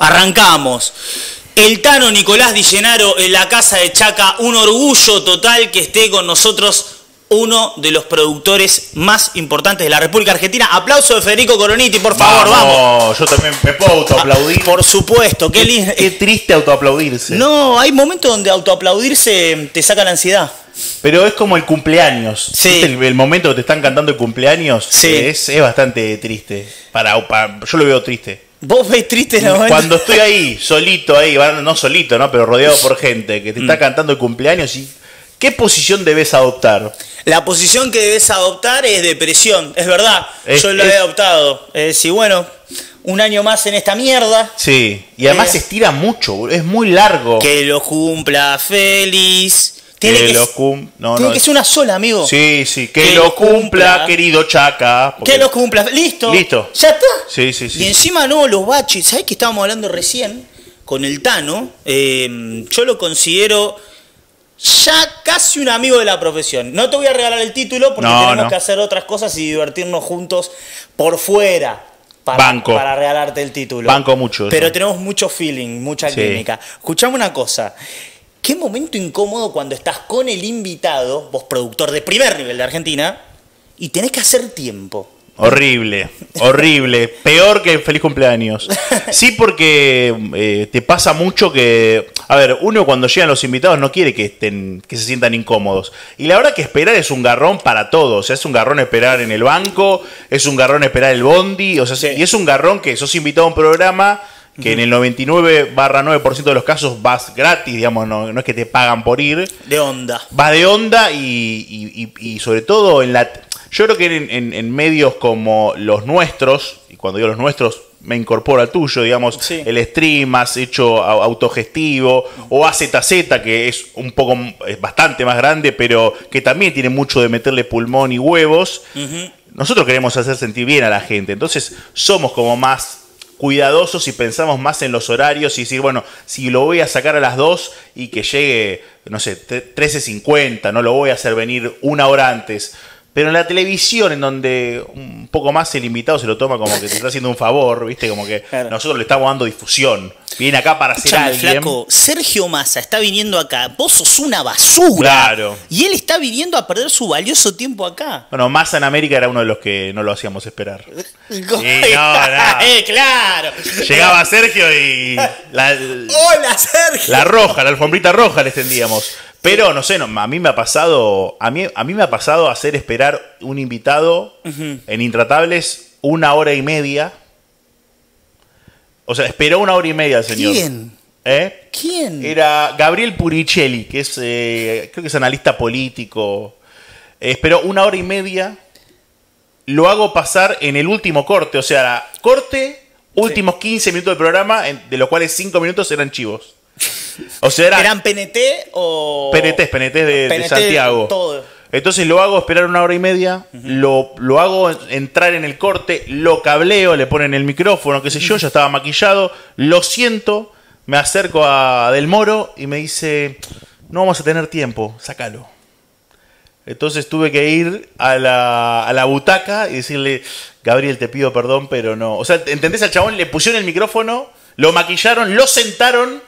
Arrancamos. El Tano Nicolás Di en la casa de Chaca, un orgullo total que esté con nosotros uno de los productores más importantes de la República Argentina. Aplauso de Federico Coroniti, por favor, vamos. No, Yo también me puedo autoaplaudir. por supuesto, qué, qué, triste autoaplaudirse. No, hay momentos donde autoaplaudirse te saca la ansiedad. Pero es como el cumpleaños. El, momento que te están cantando el cumpleaños es, bastante triste. Para, yo lo veo triste. ¿Vos ves triste la Cuando estoy ahí, solito ahí, no solito, ¿no? Pero rodeado por gente que te está mm. cantando el cumpleaños y ¿Qué posición debes adoptar? La posición que debes adoptar es depresión. es verdad. yo lo he adoptado. Es decir, bueno, un año más en esta mierda. Sí, y además se estira mucho, es muy largo. Que lo cumpla Félix. Tiene que, lo no, ser una sola, amigo. Sí, sí. Que, lo cumpla, querido Chaca. Que lo cumpla. Listo. Listo. ¿Ya está? Sí, sí, sí. Y encima no, los baches. ¿Sabes que estábamos hablando recién con el Tano? Eh, yo lo considero ya casi un amigo de la profesión. No te voy a regalar el título porque tenemos que hacer otras cosas y divertirnos juntos por fuera. Para, Banco. para regalarte el título. Banco mucho. Pero tenemos mucho feeling, mucha química. Escuchame una cosa. Qué momento incómodo cuando estás con el invitado, vos productor de primer nivel de Argentina, y tenés que hacer tiempo. Horrible, horrible. Peor que feliz cumpleaños. Sí, porque eh, te pasa mucho que. A ver, uno cuando llegan los invitados no quiere que estén, que se sientan incómodos. Y la verdad que esperar es un garrón para todos. O sea, es un garrón esperar en el banco, es un garrón esperar el bondi. O sea, y es un garrón que sos invitado a un programa que en el 99 9% de los casos vas gratis, digamos, no, no, es que te pagan por ir. De onda. Vas de onda y, sobre todo en la... Yo creo que en, medios como los nuestros, y cuando digo los nuestros, me incorpora al tuyo, digamos, el stream más hecho autogestivo, o AZZ, que es un poco, es bastante más grande, pero que también tiene mucho de meterle pulmón y huevos. Nosotros queremos hacer sentir bien a la gente, entonces somos como más cuidadosos y pensamos más en los horarios y decir, bueno, si lo voy a sacar a las 2 y que llegue, no sé, 13.50, no lo voy a hacer venir una hora antes. Pero en la televisión, en donde un poco más el invitado se lo toma como que te está haciendo un favor, ¿viste? Como que nosotros le estamos dando difusión. Viene acá para ser alguien. Flaco, Sergio Massa está viniendo acá. Vos sos una basura. Claro. Y él está viniendo a perder su valioso tiempo acá. Bueno, Massa en América era uno de los que no lo hacíamos esperar. Eh, claro. Llegaba Sergio y. La, ¡Hola, Sergio! La roja, la alfombrita roja le extendíamos. Pero no sé, a mí me ha pasado. A mí, a mí me ha pasado hacer esperar un invitado en Intratables una hora y media. O sea, esperó una hora y media el señor. ¿Quién? ¿Eh? ¿Quién? Era Gabriel Puricelli, que es. Eh, creo que es analista político. esperó una hora y media. Lo hago pasar en el último corte. O sea, corte, últimos 15 minutos del programa, de los cuales 5 minutos eran chivos. ¿Eran PNT o...? PNT, de, PNT de Santiago. Entonces lo hago esperar una hora y media, lo, hago entrar en el corte, lo cableo, le ponen el micrófono, qué sé yo, ya estaba maquillado, lo siento, me acerco a Del Moro y me dice, no vamos a tener tiempo, sácalo. Entonces tuve que ir a la, a la butaca y decirle, Gabriel, te pido perdón, pero no. O sea, ¿entendés al chabón? Le pusieron el micrófono lo maquillaron, lo sentaron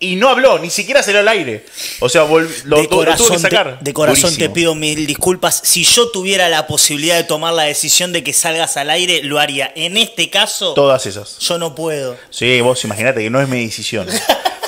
y no habló, ni siquiera salió al aire. O sea, lo, tuvo que sacar. de corazón te pido mil disculpas. Si yo tuviera la posibilidad de tomar la decisión de que salgas al aire, lo haría. En este caso. Todas esas. Yo no puedo. Sí, vos imagínate que no es mi decisión.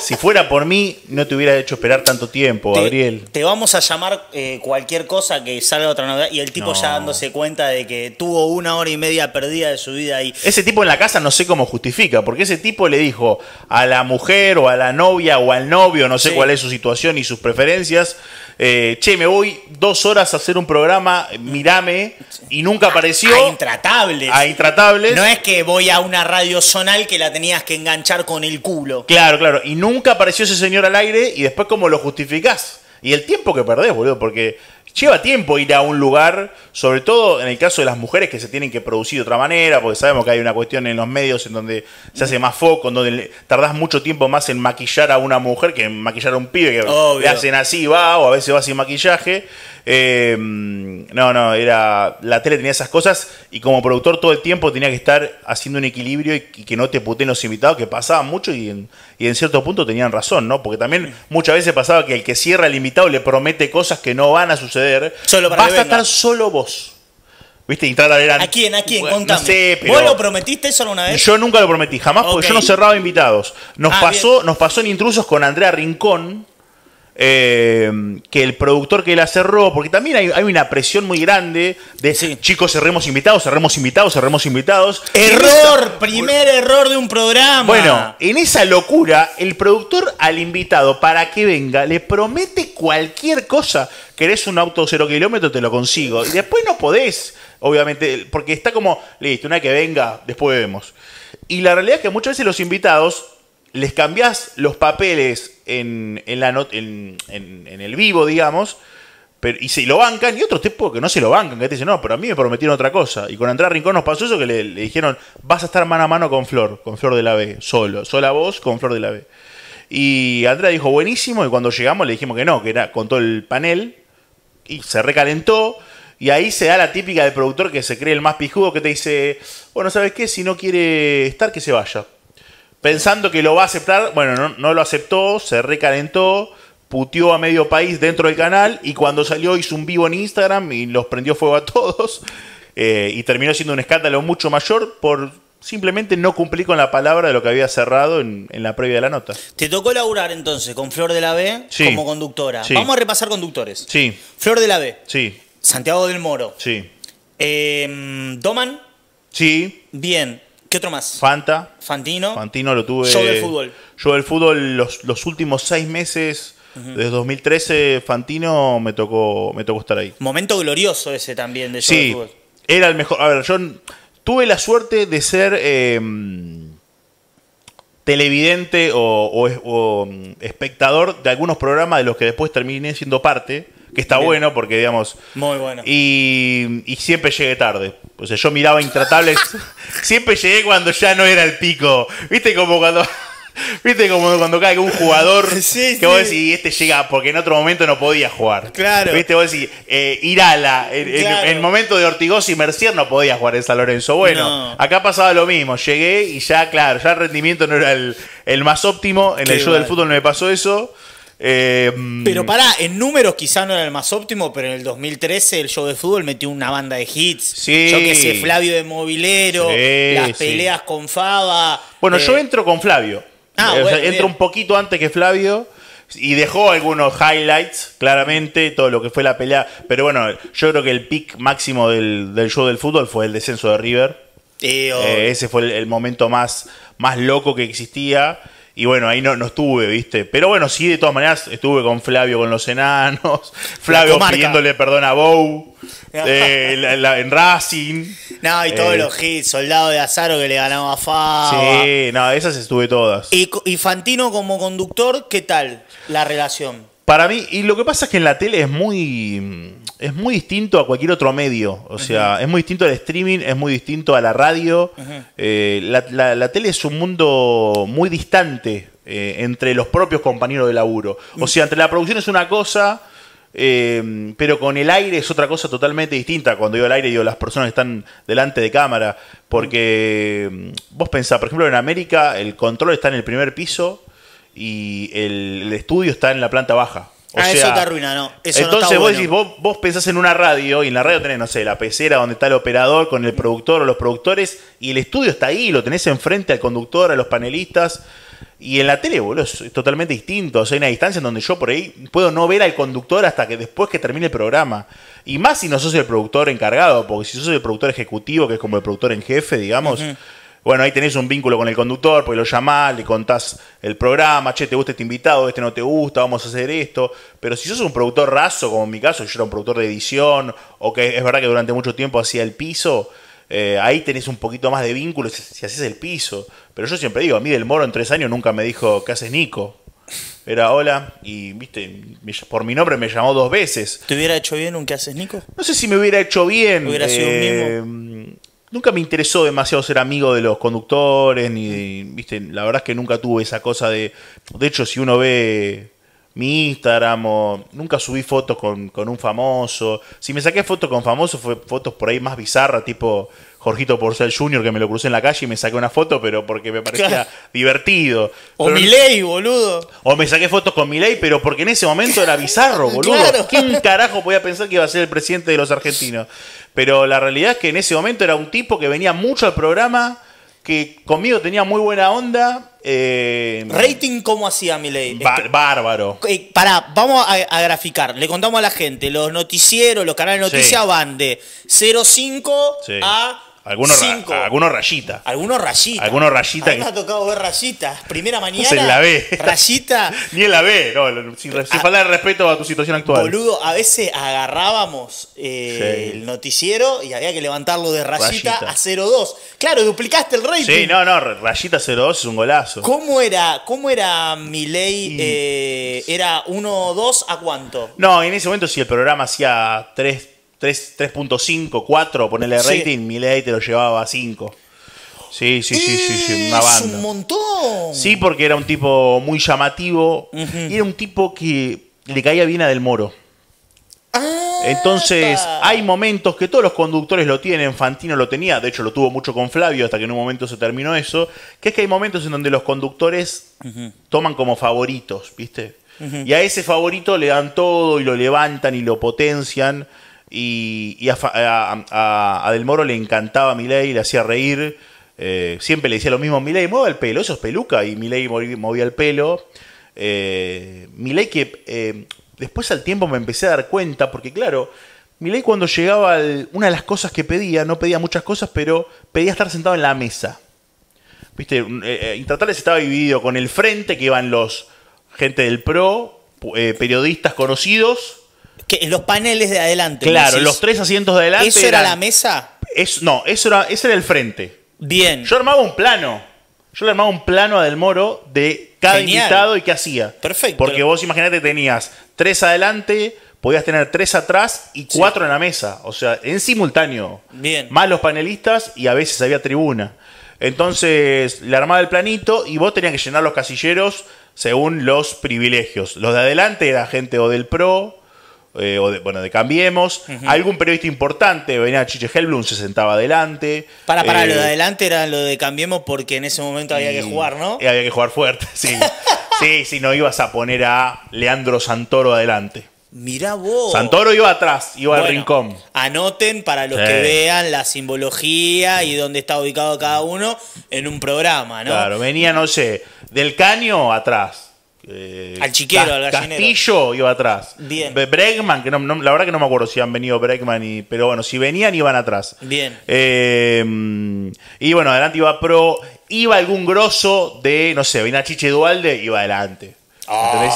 si fuera por mí, no te hubiera hecho esperar tanto tiempo, Gabriel. Te vamos a llamar eh, cualquier cosa que salga otra novedad. Y el tipo ya dándose cuenta de que tuvo una hora y media perdida de su vida ahí. Ese tipo en la casa no sé cómo justifica, porque ese tipo le dijo a la mujer o a la novia o al novio, no sé cuál es su situación y sus preferencias. Eh, che, me voy dos horas a hacer un programa, mirame, y nunca apareció. A, intratables. A intratables. No es que voy a una radio zonal que la tenías que enganchar con el culo. Claro, claro. Y nunca nunca apareció ese señor al aire y después cómo lo justificás. Y el tiempo que perdés, boludo, porque lleva tiempo ir a un lugar, sobre todo en el caso de las mujeres que se tienen que producir de otra manera, porque sabemos que hay una cuestión en los medios en donde se hace más foco, en donde tardás mucho tiempo más en maquillar a una mujer que en maquillar a un pibe, que le hacen así, va, o a veces va sin maquillaje. Eh, no, no, era. La tele tenía esas cosas y como productor todo el tiempo tenía que estar haciendo un equilibrio y, que no te puten los invitados, que pasaba mucho y en, cierto punto tenían razón, ¿no? Porque también muchas veces pasaba que el que cierra el invitado le promete cosas que no van a suceder. Solo Vas a estar solo vos. ¿Viste? Y tal eran. ¿A quién? ¿A quién? Contame. ¿Vos lo prometiste eso una vez? Yo nunca lo prometí, jamás, porque yo no cerraba invitados. Nos, ah, pasó, nos pasó en intrusos con Andrea Rincón eh, que el productor que la cerró, porque también hay, una presión muy grande de chicos, cerremos invitados, cerremos invitados, cerremos invitados. Error, primer error de un programa. Bueno, en esa locura, el productor al invitado para que venga le promete cualquier cosa. Querés un auto cero kilómetro, te lo consigo. Y después no podés, obviamente, porque está como, listo, una que venga, después vemos. Y la realidad es que muchas veces los invitados les cambiás los papeles en, la en, el vivo, digamos, pero, y se lo bancan, y otros tipos que no se lo bancan, que te dicen, no, pero a mí me prometieron otra cosa. Y con Andrés Rincón nos pasó eso que le, dijeron, vas a estar mano a mano con Flor, con Flor de la B, solo, sola voz con Flor de la B. Y Andrea dijo, buenísimo, y cuando llegamos le dijimos que no, que era con todo el panel, y se recalentó. Y ahí se da la típica del productor que se cree el más pijudo que te dice, bueno, ¿sabes qué? Si no quiere estar, que se vaya pensando que lo va a aceptar, bueno, no, lo aceptó, se recalentó, puteó a medio país dentro del canal y cuando salió hizo un vivo en Instagram y los prendió fuego a todos eh, y terminó siendo un escándalo mucho mayor por simplemente no cumplir con la palabra de lo que había cerrado en, la previa de la nota. Te tocó laburar entonces con Flor de la B como conductora. Vamos a repasar conductores. Sí. Flor de la B. Sí. Santiago del Moro. Sí. Eh, Doman. Sí. Bien. ¿Qué otro más? Fanta. Fantino. Fantino lo tuve. Yo del fútbol. Yo del fútbol los, últimos seis meses. Desde 2013, Fantino me tocó, me tocó estar ahí. Momento glorioso ese también de Yo sí, del fútbol. Era el mejor. A ver, yo tuve la suerte de ser em, televidente o, mm, espectador de algunos programas de los que después terminé siendo parte, que está bueno porque, digamos. Muy bueno. Y, y siempre llegué tarde. O sea, yo miraba Intratables. siempre llegué cuando ya no era el pico. ¿Viste como cuando... ¿Viste como cuando cae un jugador sí, que vos decís, este llega, porque en otro momento no podía jugar? Claro. ¿Viste? Vos decís, eh, Irala, en, el momento de Ortigoz y Mercier no podía jugar en San Lorenzo. Bueno, acá pasaba lo mismo. Llegué y ya, claro, ya el rendimiento no era el, más óptimo. En el show del fútbol no me pasó eso. Eh, pero mm. pará, en números quizá no era el más óptimo, pero en el 2013 el show de fútbol metió una banda de hits. Yo que sé, Flavio de Movilero, las peleas con Faba. Bueno, eh, yo entro con Flavio. Ah, entro un poquito antes que Flavio. Y dejó algunos highlights, claramente, todo lo que fue la pelea. Pero bueno, yo creo que el pick máximo del, show del fútbol fue el descenso de River. Eh, ese fue el, momento más, más loco que existía. Y bueno, ahí no, estuve, ¿viste? Pero bueno, sí, de todas maneras, estuve con Flavio con los enanos, Flavio pidiéndole perdón a Bow, eh, en Racing. No, y todos eh, los hits, Soldado de Azaro que le ganaba a nada Sí, no, esas estuve todas. Y, y Fantino como conductor, ¿qué tal la relación? Para mí, y lo que pasa es que en la tele es muy es muy distinto a cualquier otro medio. O sea, es muy distinto al streaming, es muy distinto a la radio. Eh, la, tele es un mundo muy distante eh, entre los propios compañeros de laburo. O sea, entre la producción es una cosa, eh, pero con el aire es otra cosa totalmente distinta. Cuando yo el aire, digo las personas que están delante de cámara. Porque mm, vos pensás, por ejemplo, en América el control está en el primer piso y el estudio está en la planta baja ah, eso te arruina, no. Eso entonces no está vos vos, vos, pensás en una radio y en la radio tenés, no sé, la pecera donde está el operador con el productor o los productores y el estudio está ahí, lo tenés enfrente al conductor, a los panelistas. Y en la tele, boludo, es totalmente distinto. O sea, hay una distancia en donde yo por ahí puedo no ver al conductor hasta que después que termine el programa. Y más si no sos el productor encargado, porque si sos el productor ejecutivo, que es como el productor en jefe, digamos. Bueno, ahí tenés un vínculo con el conductor, porque lo llamás, le contás el programa, che, te gusta este invitado, este no te gusta, vamos a hacer esto. Pero si sos un productor raso, como en mi caso, yo era un productor de edición, o que es verdad que durante mucho tiempo hacía el piso, eh, ahí tenés un poquito más de vínculo si, haces el piso. Pero yo siempre digo, a mí del Moro en tres años nunca me dijo, ¿qué haces Nico? Era hola y, viste, por mi nombre me llamó dos veces. ¿Te hubiera hecho bien un qué haces Nico? No sé si me hubiera hecho bien. Hubiera sido un eh, mm, nunca me interesó demasiado ser amigo de los conductores, ni, viste, la verdad es que nunca tuve esa cosa de, de hecho, si uno ve mi Instagram o nunca subí fotos con, con un famoso, si me saqué fotos con famosos fue fotos por ahí más bizarras, tipo Jorgito Porcel Jr., que me lo crucé en la calle y me saqué una foto, pero porque me parecía divertido. O mi ley, boludo. O me saqué fotos con ley, pero porque en ese momento era bizarro, boludo. Claro. ¿Quién carajo podía pensar que iba a ser el presidente de los argentinos? Pero la realidad es que en ese momento era un tipo que venía mucho al programa, que conmigo tenía muy buena onda. Eh, ¿Rating cómo hacía ley? Este, bárbaro. Eh, pará, vamos a, graficar. Le contamos a la gente. Los noticieros, los canales de noticias van de 05 a algunos, rayitas. algunos rayitas Algunos rayita. Algunos A mí me ha tocado ver rayitas Primera mañana. en la B Rayita. Ni en la B No, sin, ah. falta de respeto a tu situación actual. Boludo, a veces agarrábamos eh, el noticiero y había que levantarlo de rayita, a 0-2. Claro, duplicaste el rating. Sí, no, no. Rayita 0-2 es un golazo. ¿Cómo era, cómo era mi ley? Eh, ¿Era 1-2 a cuánto? No, en ese momento si el programa hacía 3 3.5, 4, ponerle rating, mi ley te lo llevaba a 5. Sí, sí, sí, sí, una banda. un montón. Sí, porque era un tipo muy llamativo y era un tipo que le caía bien a Del Moro. Ah, Entonces, hay momentos que todos los conductores lo tienen, Fantino lo tenía, de hecho lo tuvo mucho con Flavio hasta que en un momento se terminó eso, que es que hay momentos en donde los conductores toman como favoritos, ¿viste? Y a ese favorito le dan todo y lo levantan y lo potencian. Y, a, a, Del Moro le encantaba Milei, le hacía reír. Eh, siempre le decía lo mismo, Milei, mueva el pelo, eso es peluca. Y Milei movía el pelo. Eh, Milei que eh, después al tiempo me empecé a dar cuenta, porque claro, Milei cuando llegaba, una de las cosas que pedía, no pedía muchas cosas, pero pedía estar sentado en la mesa. Viste, eh, Intratales estaba dividido con el frente, que iban los gente del PRO, periodistas conocidos, que los paneles de adelante. Claro, los tres asientos de adelante. ¿Eso era la mesa? Es, no, eso era, ese era el frente. Bien. Yo armaba un plano. Yo le armaba un plano a Del Moro de cada invitado y qué hacía. Perfecto. Porque vos imaginate tenías tres adelante, podías tener tres atrás y cuatro en la mesa. O sea, en simultáneo. Bien. Más los panelistas y a veces había tribuna. Entonces, le armaba el planito y vos tenías que llenar los casilleros según los privilegios. Los de adelante era gente o del PRO, eh, o bueno, de Cambiemos. Algún periodista importante, venía Chiche Helblum, se sentaba adelante. Para, para, eh, lo de adelante era lo de Cambiemos porque en ese momento había que jugar, ¿no? Y había que jugar fuerte, sí. sí, si no ibas a poner a Leandro Santoro adelante. Mirá vos. Santoro iba atrás, iba al rincón. Anoten para los que vean la simbología y dónde está ubicado cada uno en un programa, ¿no? Claro, venía, no sé, del caño atrás eh, al chiquero, al gallinero. Castillo iba atrás. Bien. Bregman, que la verdad que no me acuerdo si han venido Bregman, y, pero bueno, si venían iban atrás. Bien. Eh, y bueno, adelante iba Pro. Iba algún grosso de, no sé, venía Chiche Dualde, iba adelante. si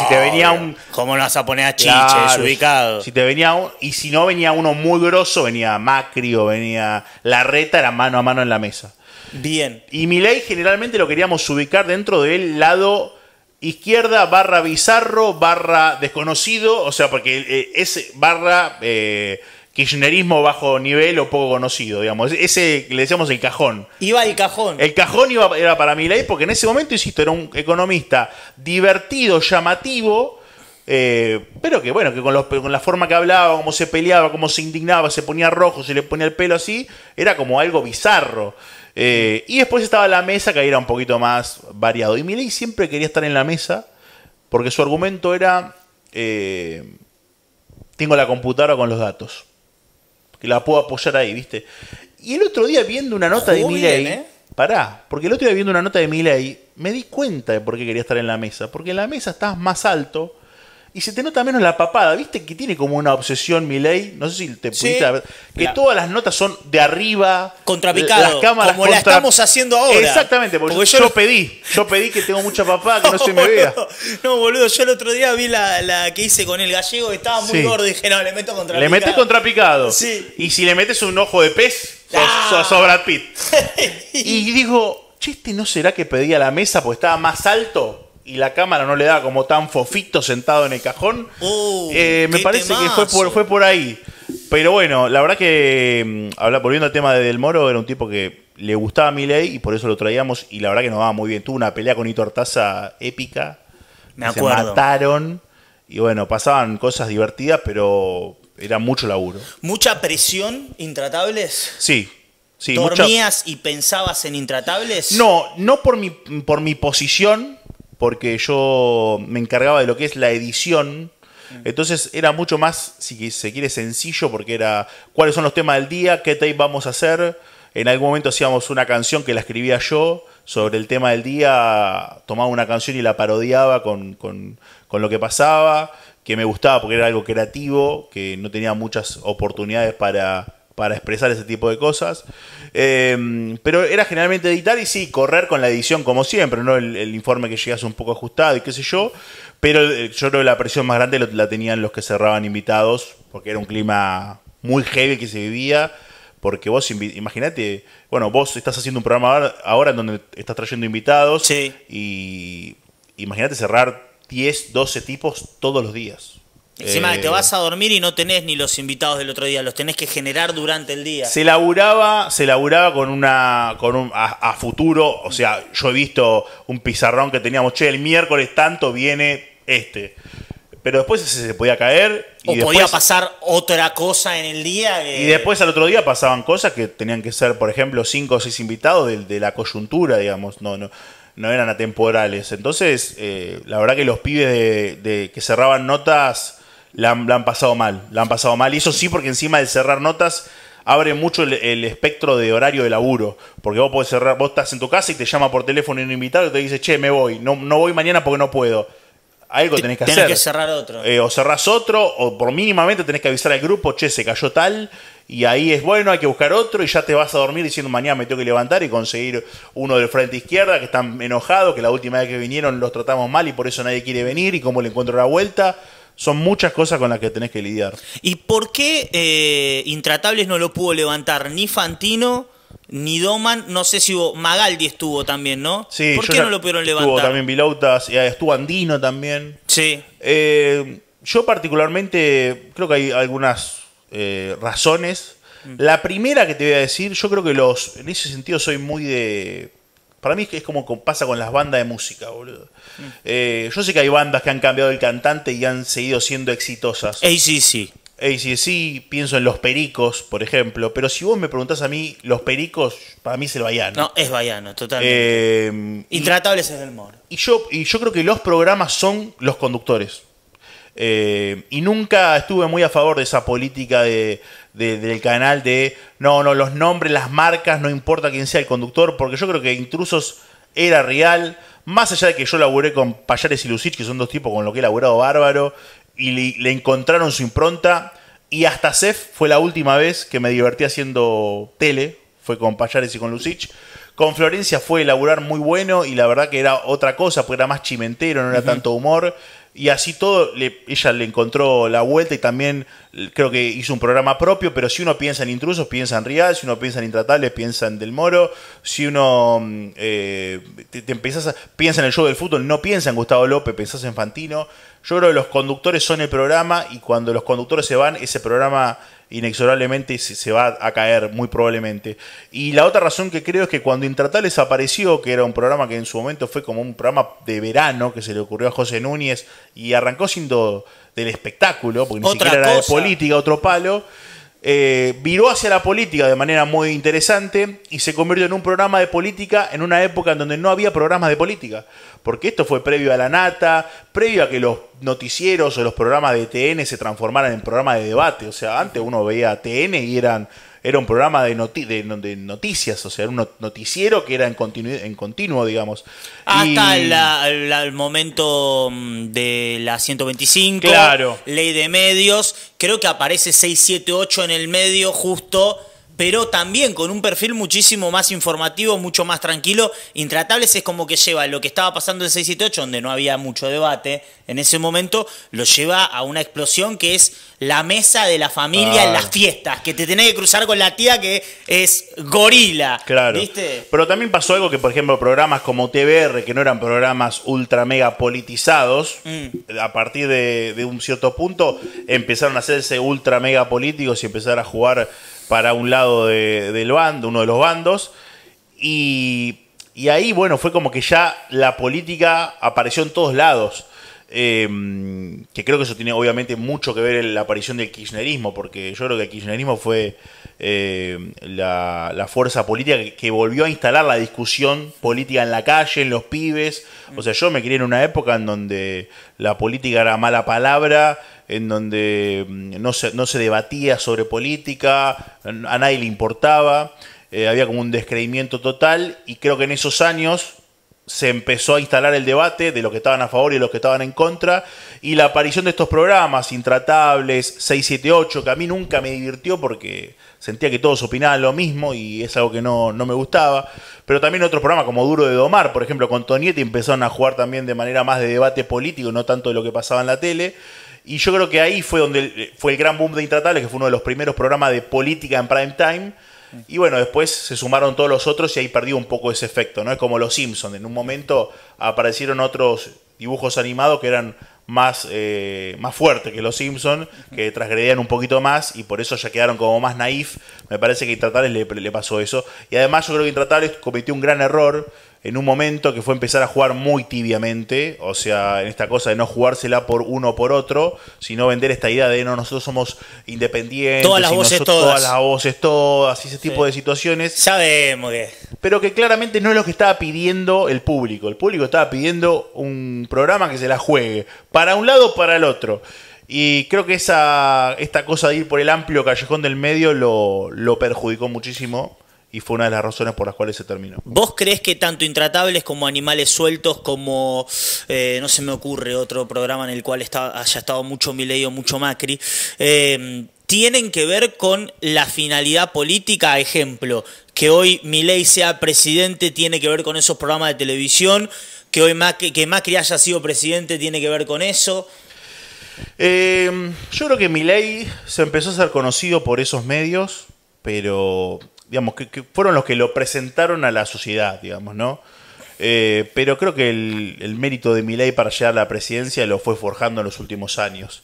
te ah, venía un. ¿Cómo no vas a poner a Chiche ubicado? Si te venía uno y si no venía uno muy grosso, venía Macri o venía Larreta, era mano a mano en la mesa. Bien. Y Milei generalmente lo queríamos ubicar dentro del lado izquierda barra bizarro barra desconocido, o sea, porque eh, es barra eh, kirchnerismo bajo nivel o poco conocido, digamos. Ese le decíamos el cajón. Iba el cajón. El cajón iba, era para ley porque en ese momento, insisto, era un economista divertido, llamativo. Eh, pero que bueno, que con, los, con, la forma que hablaba, cómo se peleaba, cómo se indignaba, se ponía rojo, se le ponía el pelo así, era como algo bizarro. Eh, y después estaba la mesa, que ahí era un poquito más variado. Y Milei siempre quería estar en la mesa, porque su argumento era, eh, tengo la computadora con los datos, que la puedo apoyar ahí, ¿viste? Y el otro día viendo una nota de Milei... ¿eh? Pará, porque el otro día viendo una nota de Milei, me di cuenta de por qué quería estar en la mesa. Porque en la mesa estás más alto y se te nota menos la papada. Viste que tiene como una obsesión, Milei. No sé si te sí. Que todas las notas son de arriba. Contrapicado. Las cámaras como la estamos haciendo ahora. Exactamente, porque, yo, pedí. Yo pedí que tengo mucha papada, que no, se me vea. No, boludo, yo el otro día vi la, que hice con el gallego, estaba muy gordo. Y dije, no, le meto contrapicado. Le metes contrapicado. Sí. Y si le metes un ojo de pez, sobra ah. y digo, chiste, ¿no será que pedía la mesa porque estaba más alto? y la cámara no le da como tan fofito sentado en el cajón. Uh, eh, me parece que fue por, fue por ahí. Pero bueno, la verdad que, mm, habla, volviendo al tema de Del Moro, era un tipo que le gustaba a ley y por eso lo traíamos y la verdad que nos daba muy bien. Tuvo una pelea con Hito Artaza épica. Me acuerdo. Se mataron y bueno, pasaban cosas divertidas, pero era mucho laburo. ¿Mucha presión, intratables? Sí, Sí, ¿Dormías y pensabas en intratables? No, no por mi, por mi posición, porque yo me encargaba de lo que es la edición. Entonces era mucho más, si se quiere, sencillo, porque era cuáles son los temas del día, qué tape vamos a hacer. En algún momento hacíamos una canción que la escribía yo sobre el tema del día, tomaba una canción y la parodiaba con, con lo que pasaba, que me gustaba porque era algo creativo, que no tenía muchas oportunidades para, para expresar ese tipo de cosas. Em, pero era generalmente editar y sí, correr con la edición como siempre, ¿no? El, informe que llegase un poco ajustado y qué sé yo. Pero eh, yo creo que la presión más grande la tenían los que cerraban invitados, porque era un clima muy heavy que se vivía. Porque vos, imagínate, bueno, vos estás haciendo un programa ahora en donde estás trayendo invitados. Y imagínate cerrar 10, 12 tipos todos los días. Encima eh, te vas a dormir y no tenés ni los invitados del otro día, los tenés que generar durante el día. Se laburaba, se laburaba con una con un, a, futuro, o sea, yo he visto un pizarrón que teníamos, che, el miércoles tanto viene este. Pero después se, podía caer. Y o podía pasar otra cosa en el día. Y después al otro día pasaban cosas que tenían que ser, por ejemplo, cinco o seis invitados de, la coyuntura, digamos. No, no no eran atemporales. Entonces, eh, la verdad que los pibes de, de, que cerraban notas la han, pasado mal. La han pasado mal. Y eso sí, porque encima de cerrar notas abre mucho el, espectro de horario de laburo. Porque vos podés cerrar, vos estás en tu casa y te llama por teléfono un invitado y te dice, che, me voy, no, no voy mañana porque no puedo. Algo tenés que hacer. Tenés que cerrar otro. Eh, o cerrás otro, o por mínimamente tenés que avisar al grupo, che, se cayó tal. Y ahí es bueno, hay que buscar otro y ya te vas a dormir diciendo mañana me tengo que levantar y conseguir uno del frente izquierda que están enojados, que la última vez que vinieron los tratamos mal y por eso nadie quiere venir y cómo le encuentro la vuelta son muchas cosas con las que tenés que lidiar. ¿Y por qué eh, Intratables no lo pudo levantar ni Fantino? Ni Doman, no sé si Magaldi estuvo también, ¿no? Sí, ¿Por qué no lo pudieron levantar? Estuvo también Vilautas, ah, estuvo Andino también. Sí. Eh, yo particularmente creo que hay algunas eh, razones. Mm. La primera que te voy a decir, yo creo que los. En ese sentido soy muy de. Para mí es como pasa con las bandas de música, boludo. Eh, yo sé que hay bandas que han cambiado el cantante y han seguido siendo exitosas. sí sí sí sí pienso en Los Pericos, por ejemplo. Pero si vos me preguntás a mí, Los Pericos, para mí es el Bayano. No, es Bayano, totalmente. Eh, Intratables es el Moro. Y yo, y yo creo que los programas son los conductores. Eh, y nunca estuve muy a favor de esa política del canal de no, no, los nombres, las marcas, no importa quién sea el conductor, porque yo creo que Intrusos era real. Más allá de que yo laburé con Payares y Lucich, que son dos tipos con los que he laburado bárbaro, y le, encontraron su impronta. Y hasta Sef fue la última vez que me divertí haciendo tele, fue con Payares y con Lucich. Con Florencia fue laburar muy bueno y la verdad que era otra cosa, porque era más chimentero, no era tanto humor. Y así todo, ella le encontró la vuelta y también creo que hizo un programa propio, pero si uno piensa en intrusos, piensa en Rial, si uno piensa en intratables, piensa en Del Moro, si uno mm, eh, te, empiezas piensa en el show del fútbol, no piensa en Gustavo López, pensás en Fantino. Yo creo que los conductores son el programa y cuando los conductores se van, ese programa inexorablemente se, va a caer, muy probablemente. Y la otra razón que creo es que cuando Intratales apareció, que era un programa que en su momento fue como un programa de verano que se le ocurrió a José Núñez y arrancó siendo del espectáculo, porque ni era siquiera política, otro palo. Eh, viró hacia la política de manera muy interesante y se convirtió en un programa de política en una época en donde no había programas de política. Porque esto fue previo a la nata, previo a que los noticieros o los programas de TN se transformaran en programas de debate. O sea, antes uno veía TN y eran era un programa de, de, noticias, o sea, era un noticiero que era en, en continuo, digamos. Hasta el momento mm, de la 125, claro. ley de medios, creo que aparece 678 en el medio justo pero también con un perfil muchísimo más informativo, mucho más tranquilo. Intratables es como que lleva lo que estaba pasando en 678, donde no había mucho debate en ese momento, lo lleva a una explosión que es la mesa de la familia en ah. las fiestas, que te tenés que cruzar con la tía que es gorila. Claro. ¿viste? Pero también pasó algo que, por ejemplo, programas como TBR, que no eran programas ultra mega politizados, mm. a partir de, de un cierto punto empezaron a hacerse ultra mega políticos y empezar a jugar para un lado de, del bando, uno de los bandos. Y, ahí, bueno, fue como que ya la política apareció en todos lados. Em, que creo que eso tiene obviamente mucho que ver en la aparición del kirchnerismo, porque yo creo que el kirchnerismo fue em, la, fuerza política que, volvió a instalar la discusión política en la calle, en los pibes. O sea, yo me crié en una época en donde la política era mala palabra, en donde mm, no se, no se debatía sobre política, a nadie le importaba, eh, había como un descreimiento total y creo que en esos años se empezó a instalar el debate de los que estaban a favor y los que estaban en contra, y la aparición de estos programas, Intratables, 678, que a mí nunca me divirtió porque sentía que todos opinaban lo mismo y es algo que no, no me gustaba, pero también otros programas como Duro de Domar, por ejemplo, con Tonietti empezaron a jugar también de manera más de debate político, no tanto de lo que pasaba en la tele, y yo creo que ahí fue donde fue el gran boom de Intratables, que fue uno de los primeros programas de política en prime time. Y bueno, después se sumaron todos los otros y ahí perdió un poco ese efecto, ¿no? Es como los Simpsons, en un momento aparecieron otros dibujos animados que eran más, eh, más fuertes que los Simpsons, que transgredían un poquito más y por eso ya quedaron como más naif. Me parece que Intratables le, le pasó eso. Y además yo creo que Intratables cometió un gran error en un momento que fue empezar a jugar muy tibiamente, o sea, en esta cosa de no jugársela por uno o por otro, sino vender esta idea de no, nosotros somos independientes, todas las voces todas. las voces ese tipo de situaciones. Sabemos que. Pero que claramente no es lo que estaba pidiendo el público. El público estaba pidiendo un programa que se la juegue, para un lado o para el otro. Y creo que esa, esta cosa de ir por el amplio callejón del medio lo, lo perjudicó muchísimo y fue una de las razones por las cuales se terminó. ¿Vos crees que tanto Intratables como Animales Sueltos, como eh, no se me ocurre otro programa en el cual está, haya estado mucho Milei o mucho Macri, eh, tienen que ver con la finalidad política? Ejemplo, que hoy Milei sea presidente tiene que ver con esos programas de televisión, que hoy Macri, haya sido presidente tiene que ver con eso. Eh, yo creo que Milei se empezó a ser conocido por esos medios, pero digamos, que, fueron los que lo presentaron a la sociedad, digamos, ¿no? Eh, pero creo que el, mérito de Milei para llegar a la presidencia lo fue forjando en los últimos años.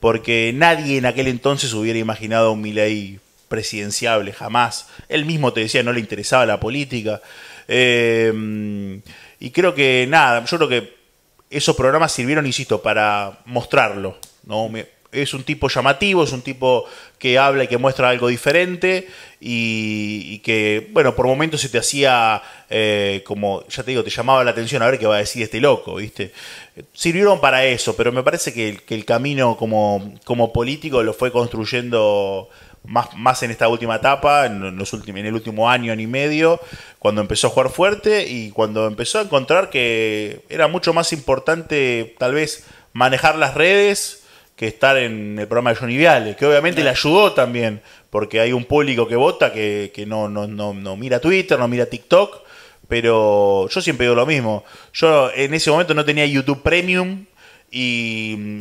Porque nadie en aquel entonces hubiera imaginado un Milei presidenciable, jamás. Él mismo te decía, no le interesaba la política. Eh, y creo que, nada, yo creo que esos programas sirvieron, insisto, para mostrarlo. ¿no? es un tipo llamativo, es un tipo que habla y que muestra algo diferente y, que, bueno, por momentos se te hacía, eh, como ya te digo, te llamaba la atención a ver qué va a decir este loco, ¿viste? Sirvieron para eso, pero me parece que, el, camino como, político lo fue construyendo más, más, en esta última etapa, en, los últimos, en el último año, año y medio, cuando empezó a jugar fuerte y cuando empezó a encontrar que era mucho más importante tal vez manejar las redes que estar en el programa de Johnny Viales que obviamente le ayudó también, porque hay un público que vota que, no, no, mira Twitter, no mira TikTok, pero yo siempre digo lo mismo. Yo en ese momento no tenía YouTube Premium y mm,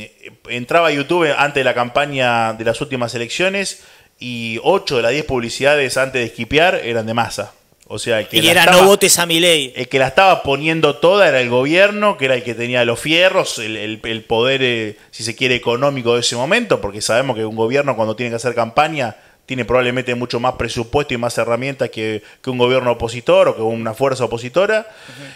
entraba a YouTube antes de la campaña de las últimas elecciones y 8 de las 10 publicidades antes de esquipear eran de masa. O sea, y era no votes a mi ley. El que la estaba poniendo toda era el gobierno, que era el que tenía los fierros, el, poder, eh, si se quiere, económico de ese momento, porque sabemos que un gobierno cuando tiene que hacer campaña tiene probablemente mucho más presupuesto y más herramientas que, un gobierno opositor o que una fuerza opositora,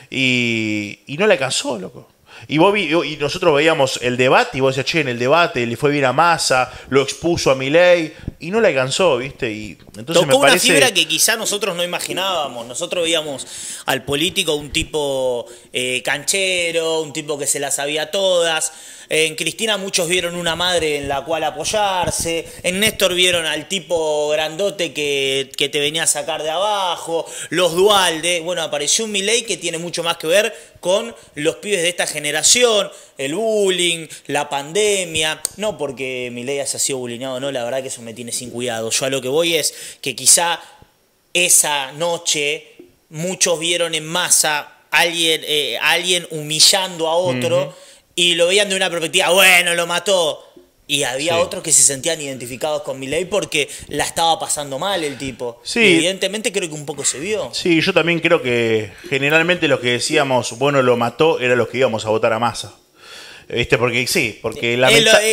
y, y no le alcanzó, loco. Y, y nosotros veíamos el debate y vos decías, che, en el debate le fue bien a Massa, lo expuso a Milei y no le alcanzó, ¿viste? Y entonces Tocó me parece... una fibra que quizá nosotros no imaginábamos. Nosotros veíamos al político un tipo eh, canchero, un tipo que se las sabía todas en Cristina muchos vieron una madre en la cual apoyarse. En Néstor vieron al tipo grandote que, que te venía a sacar de abajo. Los Dualde. Bueno, apareció un Milei que tiene mucho más que ver con los pibes de esta generación. El bullying, la pandemia. No porque Milei haya sido bullyingado, no. La verdad que eso me tiene sin cuidado. Yo a lo que voy es que quizá esa noche muchos vieron en masa alguien, eh, alguien humillando a otro y lo veían de una perspectiva, bueno, lo mató. Y había otros que se sentían identificados con Milei porque la estaba pasando mal el tipo. evidentemente creo que un poco se vio. Sí, yo también creo que generalmente los que decíamos, bueno, lo mató, eran los que íbamos a votar a Massa. este Porque sí, porque la...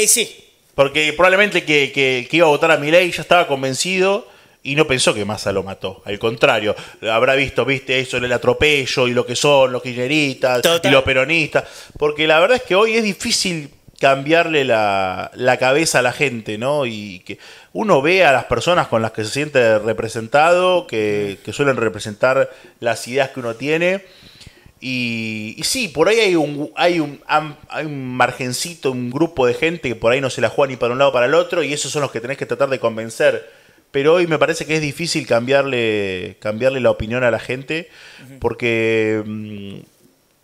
sí. Porque probablemente que, que, iba a votar a Milei ya estaba convencido y no pensó que Massa lo mató. Al contrario, habrá visto, viste, eso en el atropello y lo que son los quilleritas y los peronistas. Porque la verdad es que hoy es difícil cambiarle la, cabeza a la gente, ¿no? Y que uno ve a las personas con las que se siente representado, que, suelen representar las ideas que uno tiene. Y, y, sí, por ahí hay un, hay, un, un margencito, un grupo de gente que por ahí no se la juega ni para un lado para el otro, y esos son los que tenés que tratar de convencer pero hoy me parece que es difícil cambiarle, cambiarle la opinión a la gente porque mm,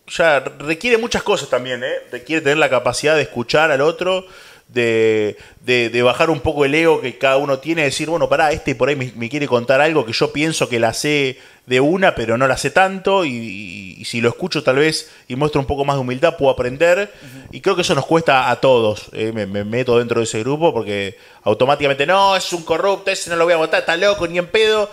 ya requiere muchas cosas también, ¿eh? requiere tener la capacidad de escuchar al otro de, de, bajar un poco el ego que cada uno tiene, decir, bueno, pará, este por ahí me, quiere contar algo que yo pienso que la sé de una, pero no la sé tanto, y, si lo escucho tal vez y muestro un poco más de humildad, puedo aprender, y creo que eso nos cuesta a todos, eh, me, meto dentro de ese grupo porque automáticamente, no, es un corrupto, ese no lo voy a votar, está loco, ni en pedo.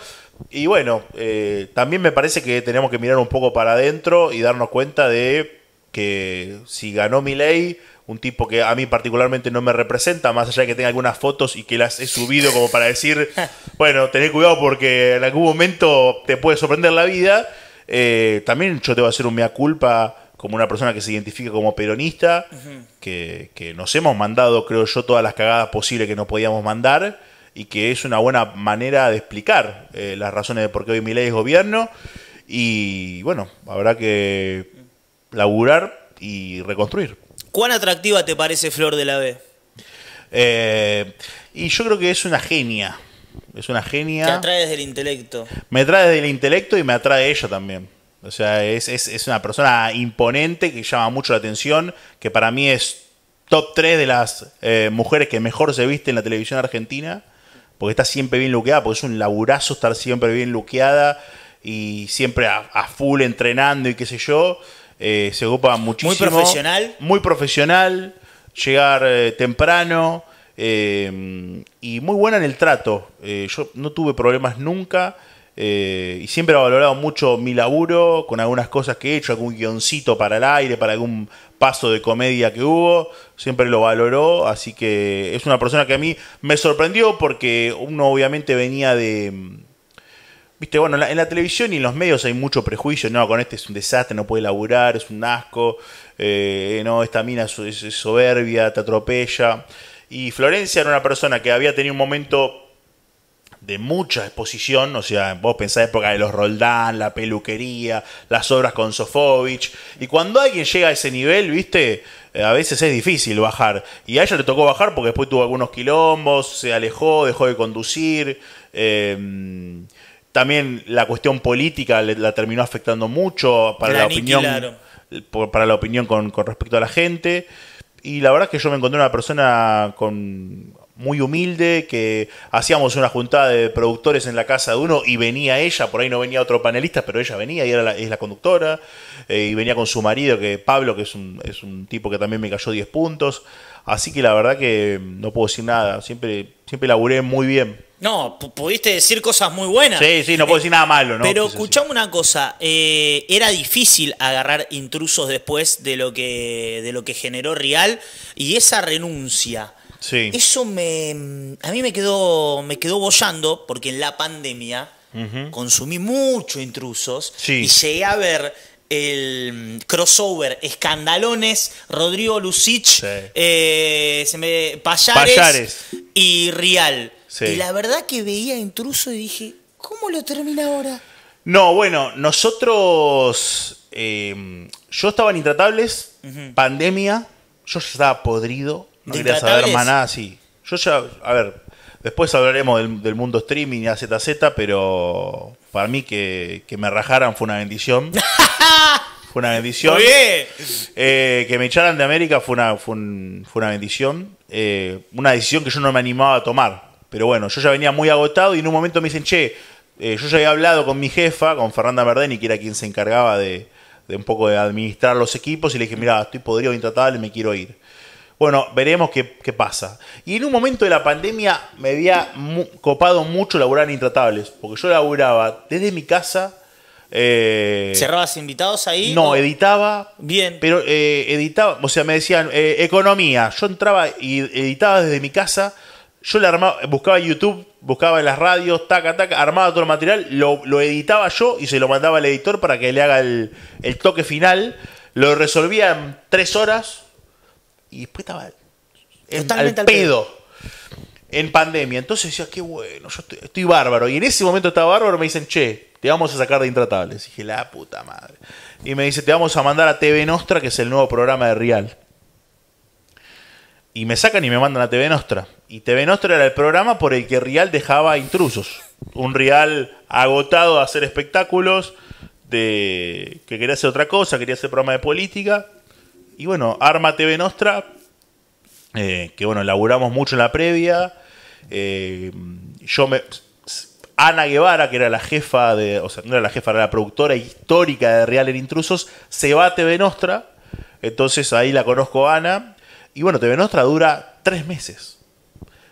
Y bueno, eh, también me parece que tenemos que mirar un poco para adentro y darnos cuenta de que si ganó mi ley, un tipo que a mí particularmente no me representa, más allá de que tenga algunas fotos y que las he subido como para decir, bueno, tenés cuidado porque en algún momento te puede sorprender la vida. Eh, también yo te voy a hacer un mea culpa como una persona que se identifica como peronista, que, nos hemos mandado, creo yo, todas las cagadas posibles que nos podíamos mandar y que es una buena manera de explicar eh, las razones de por qué hoy mi ley es gobierno. Y bueno, habrá que laburar y reconstruir. ¿Cuán atractiva te parece Flor de la B? Eh, y yo creo que es una genia. Es una genia. Te atrae desde el intelecto. Me atrae desde el intelecto y me atrae ella también. O sea, es, una persona imponente que llama mucho la atención, que para mí es top 3 de las eh, mujeres que mejor se viste en la televisión argentina, porque está siempre bien luqueada, porque es un laburazo estar siempre bien luqueada y siempre a full entrenando y qué sé yo. Eh, se ocupa muchísimo. Muy profesional. Muy profesional, llegar eh, temprano eh, y muy buena en el trato. yo no tuve problemas nunca. y siempre ha valorado mucho mi laburo con algunas cosas que he hecho, algún guioncito para el aire, para algún paso de comedia que hubo. Siempre lo valoró, así que es una persona que a mí me sorprendió porque uno obviamente venía de, Viste, bueno, en la, televisión y en los medios hay mucho prejuicio. No, con este es un desastre, no puede laburar, es un asco. Eh, no, esta mina es, soberbia, te atropella. Y Florencia era una persona que había tenido un momento de mucha exposición. O sea, vos pensás época de los Roldán, la peluquería, las obras con Sofovich. Y cuando alguien llega a ese nivel, viste, eh, a veces es difícil bajar. Y a ella le tocó bajar porque después tuvo algunos quilombos, se alejó, dejó de conducir. Eh, también la cuestión política la terminó afectando mucho para la, opinión, para la opinión con, respecto a la gente. Y la verdad es que yo me encontré una persona con muy humilde, que hacíamos una juntada de productores en la casa de uno y venía ella, por ahí no venía otro panelista, pero ella venía y era es la conductora, eh, y venía con su marido, que Pablo, que es un, es un tipo que también me cayó 10 puntos. Así que la verdad que no puedo decir nada. Siempre, siempre laburé muy bien. No, pudiste decir cosas muy buenas. Sí, sí, no puedo decir nada malo, ¿no? Pero escuchame una cosa, eh, era difícil agarrar intrusos después de lo que, de lo que generó Real y esa renuncia. Sí. Eso me, a mí me quedó, me quedó bollando porque en la pandemia consumí mucho intrusos y llegué a ver el mm, crossover Escandalones, Rodrigo Lucich, eh, Payares, y Real Y la verdad que veía intruso y dije, ¿cómo lo termina ahora? No, bueno, nosotros. Em, yo estaba en Intratables, pandemia, yo ya estaba podrido, no quería saber nada, así. Yo ya, a ver, después hablaremos del, mundo streaming y AZZ, pero para mí que, que me rajaran fue una bendición. una bendición. Eh, que me echaran de América fue una, fue, una bendición. Eh, una decisión que yo no me animaba a tomar. Pero bueno, yo ya venía muy agotado y en un momento me dicen, che, eh, yo ya había hablado con mi jefa, con Fernanda Merdeni, que era quien se encargaba de, un poco de administrar los equipos, y le dije, mira, estoy podrido, intratable, me quiero ir. Bueno, veremos qué, pasa. Y en un momento de la pandemia me había copado mucho laburar en Intratables, porque yo laburaba desde mi casa eh, ¿Cerrabas invitados ahí? No, editaba. Bien. Pero eh, editaba, o sea, me decían, eh, economía. Yo entraba y editaba desde mi casa. Yo le armaba, buscaba YouTube, buscaba en las radios, taca, taca, armaba todo el material, lo, lo editaba yo y se lo mandaba al editor para que le haga el, el toque final. Lo resolvía en tres horas y después estaba en, al pedo. en pandemia. Entonces decía, qué bueno, yo estoy, bárbaro. Y en ese momento estaba bárbaro, me dicen, che, te vamos a sacar de intratables. Y dije, la puta madre. Y me dice, te vamos a mandar a TV Nostra, que es el nuevo programa de Real. Y me sacan y me mandan a TV Nostra. Y TV Nostra era el programa por el que Real dejaba intrusos. Un Real agotado de hacer espectáculos, de que quería hacer otra cosa, quería hacer programa de política. Y bueno, arma TV Nostra, eh, que bueno, laburamos mucho en la previa. Eh, yo me, Ana Guevara, que era la jefa de, o sea, no era la jefa, era la productora histórica de Real en Intrusos, se va a TV Nostra, entonces ahí la conozco Ana, y bueno, TV Nostra dura tres meses.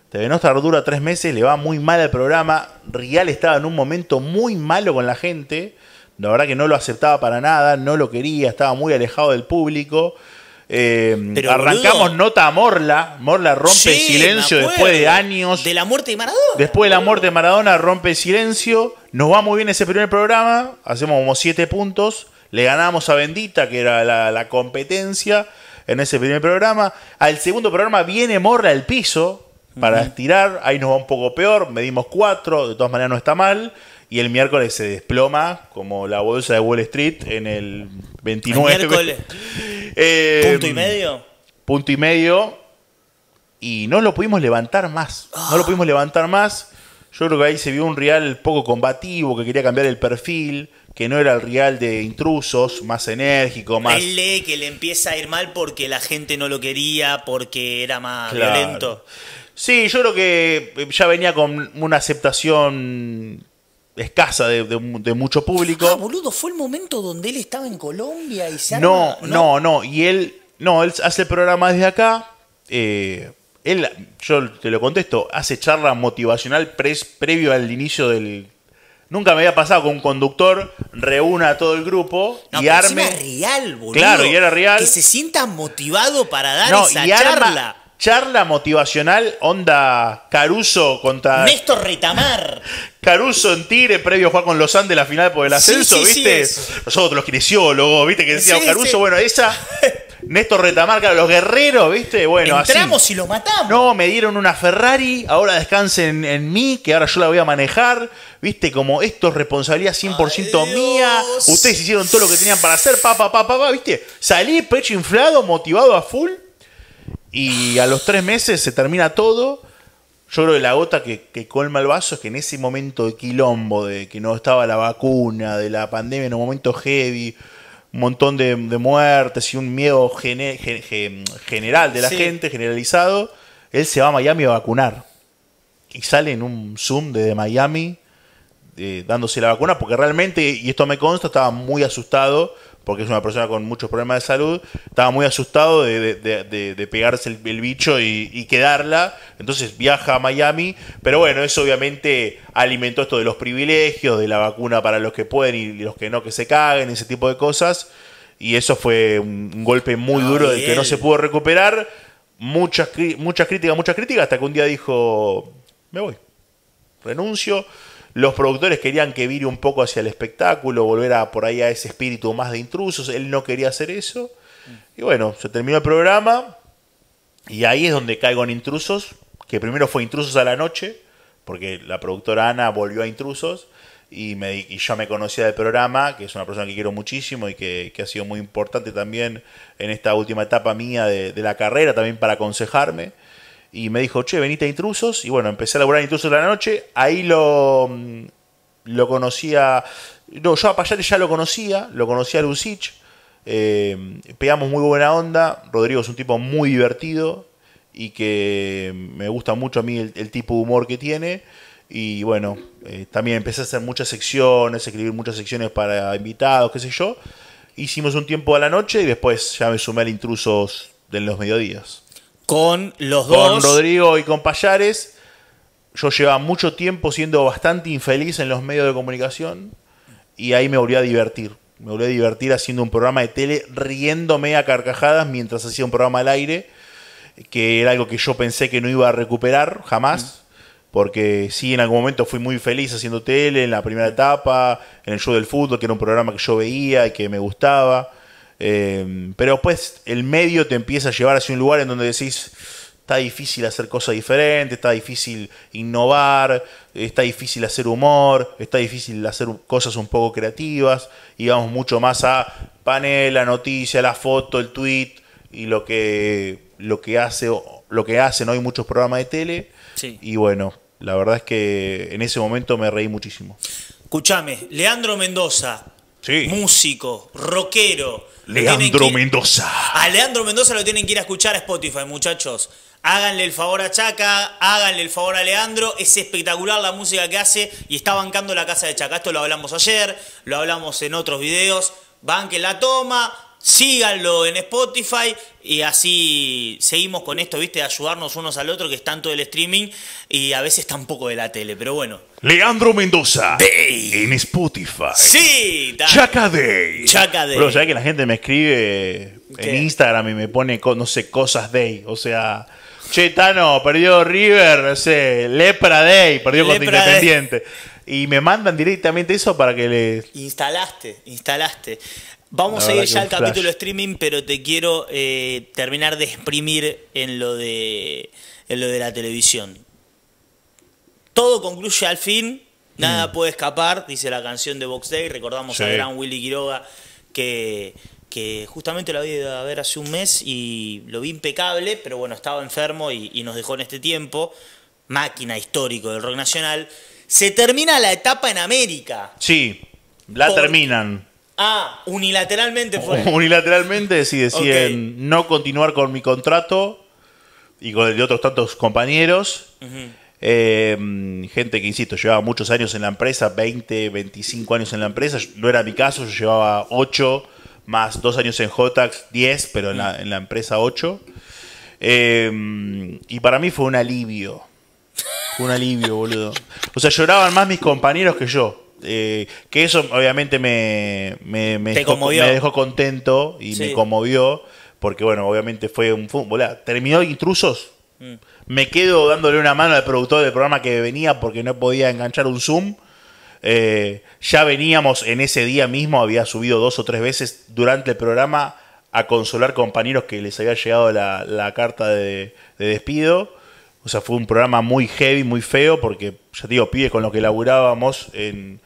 TV Nostra dura tres meses, le va muy mal al programa, Real estaba en un momento muy malo con la gente, la verdad que no lo aceptaba para nada, no lo quería, estaba muy alejado del público. Eh, arrancamos nota a Morla. Morla rompe el silencio después de años. De la muerte de Maradona. Después de la muerte de Maradona rompe el silencio. Nos va muy bien ese primer programa. Hacemos como 7 puntos. Le ganamos a Bendita, que era la, competencia en ese primer programa. Al segundo programa viene Morla al piso para estirar. Ahí nos va un poco peor. Medimos 4. De todas maneras no está mal y el miércoles se desploma como la bolsa de Wall Street en el 29. Eh, ¿Punto y medio? Punto y medio. Y no lo pudimos levantar más. No lo ah. pudimos levantar más. Yo creo que ahí se vio un Real poco combativo, que quería cambiar el perfil, que no era el Real de intrusos, más enérgico, más... lee que le empieza a ir mal porque la gente no lo quería, porque era más violento. Sí, yo creo que ya venía con una aceptación escasa de, mucho público. Ah, boludo, fue el momento donde él estaba en Colombia y se no, no, no, no, y él no, él hace el programa desde acá. Eh, él, yo te lo contesto, hace charla motivacional previo al inicio del. Nunca me había pasado que un conductor reúna a todo el grupo y arme. real, boludo. Claro, y era real. Que se sienta motivado para dar esa y charla charla motivacional onda Caruso contra. Néstor Retamar. Caruso en Tigre, previo a jugar con los Andes la final por el ascenso, ¿viste? Nosotros, los kinesiólogos, ¿viste? Que decían Caruso, bueno, esa. Néstor Retamar, claro, los guerreros, ¿viste? Bueno, Entramos y lo matamos. No, me dieron una Ferrari, ahora descansen en mí, que ahora yo la voy a manejar. ¿Viste? Como esto es responsabilidad 100% mía. Ustedes hicieron todo lo que tenían para hacer, pa, pa, pa, pa, pa, ¿viste? Salí pecho inflado, motivado a full. Y a los tres meses se termina todo. Yo creo que la gota que, colma el vaso es que en ese momento de quilombo, de que no estaba la vacuna, de la pandemia, en un momento heavy, un montón de, muertes y un miedo general de la gente, generalizado, él se va a Miami a vacunar. Y sale en un Zoom desde Miami eh, dándose la vacuna, porque realmente, y esto me consta, estaba muy asustado porque es una persona con muchos problemas de salud, estaba muy asustado de, pegarse el, bicho y, quedarla, entonces viaja a Miami, pero bueno, eso obviamente alimentó esto de los privilegios, de la vacuna para los que pueden y los que no que se caguen, ese tipo de cosas, y eso fue un, golpe muy ah, duro del que no se pudo recuperar, muchas, muchas críticas, muchas críticas, hasta que un día dijo, me voy, renuncio. Los productores querían que vire un poco hacia el espectáculo, volver a, por ahí a ese espíritu más de intrusos. Él no quería hacer eso. Y bueno, se terminó el programa. Y ahí es donde caigo en intrusos. Que primero fue intrusos a la noche, porque la productora Ana volvió a intrusos. Y, yo me conocía del programa, que es una persona que quiero muchísimo y que, ha sido muy importante también en esta última etapa mía de la carrera, también para aconsejarme y me dijo, che, venite a Intrusos. Y bueno, empecé a laburar Intrusos de la noche. Ahí lo, mm, lo conocía. No, yo a Payate ya lo conocía, lo conocía a Lucich. Eh, pegamos muy buena onda. Rodrigo es un tipo muy divertido y que me gusta mucho a mí el, tipo de humor que tiene. Y bueno, eh, también empecé a hacer muchas secciones, escribir muchas secciones para invitados, qué sé yo. Hicimos un tiempo a la noche y después ya me sumé al intrusos de los mediodías. Con los dos. Con Rodrigo y con Payares. Yo llevaba mucho tiempo siendo bastante infeliz en los medios de comunicación y ahí me volví a divertir. Me volví a divertir haciendo un programa de tele, riéndome a carcajadas mientras hacía un programa al aire, que era algo que yo pensé que no iba a recuperar jamás. Mm. Porque sí, en algún momento fui muy feliz haciendo tele, en la primera etapa, en el show del fútbol, que era un programa que yo veía y que me gustaba. Em, pero después el medio te empieza a llevar hacia un lugar en donde decís, está difícil hacer cosas diferentes, está difícil innovar, está difícil hacer humor, está difícil hacer cosas un poco creativas y vamos mucho más a panel, la noticia, la foto, el tweet y lo que lo que hace lo que hacen hoy muchos programas de tele. Y bueno, la verdad es que en ese momento me reí muchísimo. Escuchame, Leandro Mendoza, músico, rockero, Leandro Mendoza. A Leandro Mendoza lo tienen que ir a escuchar a Spotify, muchachos. Háganle el favor a Chaca, háganle el favor a Leandro. Es espectacular la música que hace y está bancando la casa de Chaca. Esto lo hablamos ayer, lo hablamos en otros videos. Banque la toma, síganlo en Spotify y así seguimos con esto, ¿viste? ayudarnos unos al otro, que es tanto del streaming y a veces tampoco de la tele, pero bueno. Leandro Mendoza. Day. En Spotify. Sí. Chaca Day. Chaca Day. Bro, ya que la gente me escribe en Instagram y me pone, no sé, cosas Day. O sea... Che, Tano, perdió River, no sé, Lepra Day, perdió contra Independiente. Y me mandan directamente eso para que le... Instalaste, instalaste. Vamos a ir ya al capítulo streaming, pero te quiero eh, terminar de exprimir en lo de, lo de la televisión. Todo concluye al fin, nada mm. puede escapar, dice la canción de Box Day. Recordamos al a gran Willy Quiroga que, justamente lo había ido a ver hace un mes y lo vi impecable, pero bueno, estaba enfermo y, y nos dejó en este tiempo. Máquina histórico del rock nacional. Se termina la etapa en América. Sí, la terminan Ah, unilateralmente fue. unilateralmente si deciden no continuar con mi contrato y con el de otros tantos compañeros. Eh, gente que, insisto, llevaba muchos años en la empresa, 20, 25 años en la empresa. No era mi caso, yo llevaba 8, más 2 años en Jotax, 10, pero en la, en la empresa 8. Eh, y para mí fue un alivio. Fue un alivio, boludo. O sea, lloraban más mis compañeros que yo. Eh, que eso obviamente me, dejó, contento y me conmovió, porque bueno, obviamente fue un fútbol. Terminó intrusos. Mm. Me quedo dándole una mano al productor del programa que venía porque no podía enganchar un Zoom. Eh, ya veníamos en ese día mismo, había subido dos o tres veces durante el programa a consolar compañeros que les había llegado la, carta de despido. O sea, fue un programa muy heavy, muy feo, porque, ya te digo, pibes con los que laburábamos en,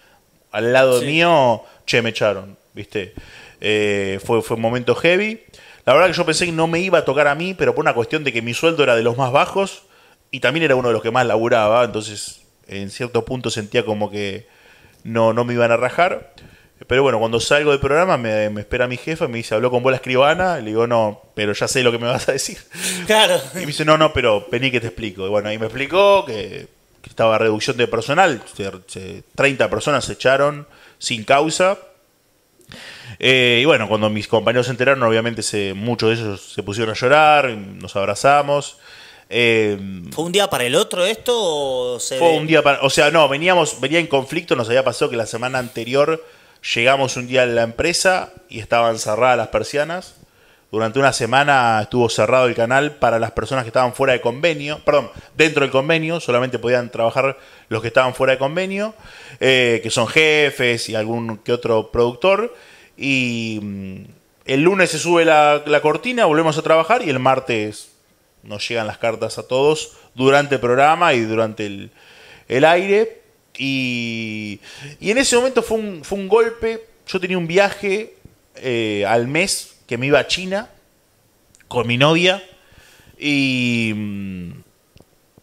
al lado mío, che, me echaron, ¿viste? Eh, fue, fue un momento heavy. La verdad que yo pensé que no me iba a tocar a mí, pero por una cuestión de que mi sueldo era de los más bajos y también era uno de los que más laburaba, entonces en cierto punto sentía como que no, no me iban a rajar. Pero bueno, cuando salgo del programa me, espera mi jefa, y me dice, habló con vos la escribana, le digo, no, pero ya sé lo que me vas a decir. Claro. Y me dice, no, no, pero vení que te explico. Y bueno, ahí me explicó que, estaba reducción de personal, 30 personas se echaron sin causa. Eh, y bueno, cuando mis compañeros se enteraron, obviamente se, muchos de ellos se pusieron a llorar, nos abrazamos. Eh, ¿Fue un día para el otro esto? fue un día O sea, no, veníamos, venía en conflicto, nos había pasado que la semana anterior Llegamos un día a la empresa y estaban cerradas las persianas. Durante una semana estuvo cerrado el canal para las personas que estaban fuera de convenio, perdón, dentro del convenio, solamente podían trabajar los que estaban fuera de convenio, eh, que son jefes y algún que otro productor. Y mm, el lunes se sube la, cortina, volvemos a trabajar y el martes nos llegan las cartas a todos durante el programa y durante el aire, y, y en ese momento fue un, fue un golpe. Yo tenía un viaje eh, al mes que me iba a China con mi novia. Y, mm,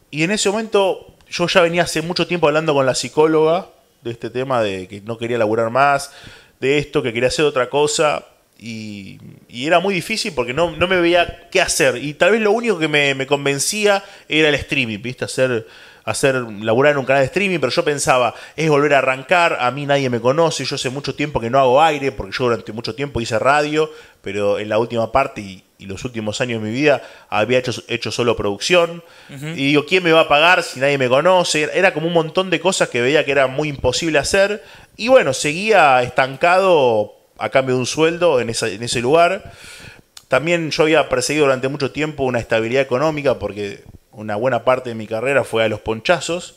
y en ese momento yo ya venía hace mucho tiempo hablando con la psicóloga de este tema de que no quería laburar más, de esto, que quería hacer otra cosa. Y, y era muy difícil porque no, me veía qué hacer. Y tal vez lo único que me, me convencía era el streaming, ¿viste? Hacer hacer, laburar en un canal de streaming, pero yo pensaba, es volver a arrancar, a mí nadie me conoce, yo hace mucho tiempo que no hago aire, porque yo durante mucho tiempo hice radio, pero en la última parte y, los últimos años de mi vida había hecho, solo producción. Y digo, ¿quién me va a pagar si nadie me conoce? Era como un montón de cosas que veía que era muy imposible hacer. Y bueno, seguía estancado a cambio de un sueldo en, en ese lugar. También yo había perseguido durante mucho tiempo una estabilidad económica porque una buena parte de mi carrera fue a los ponchazos.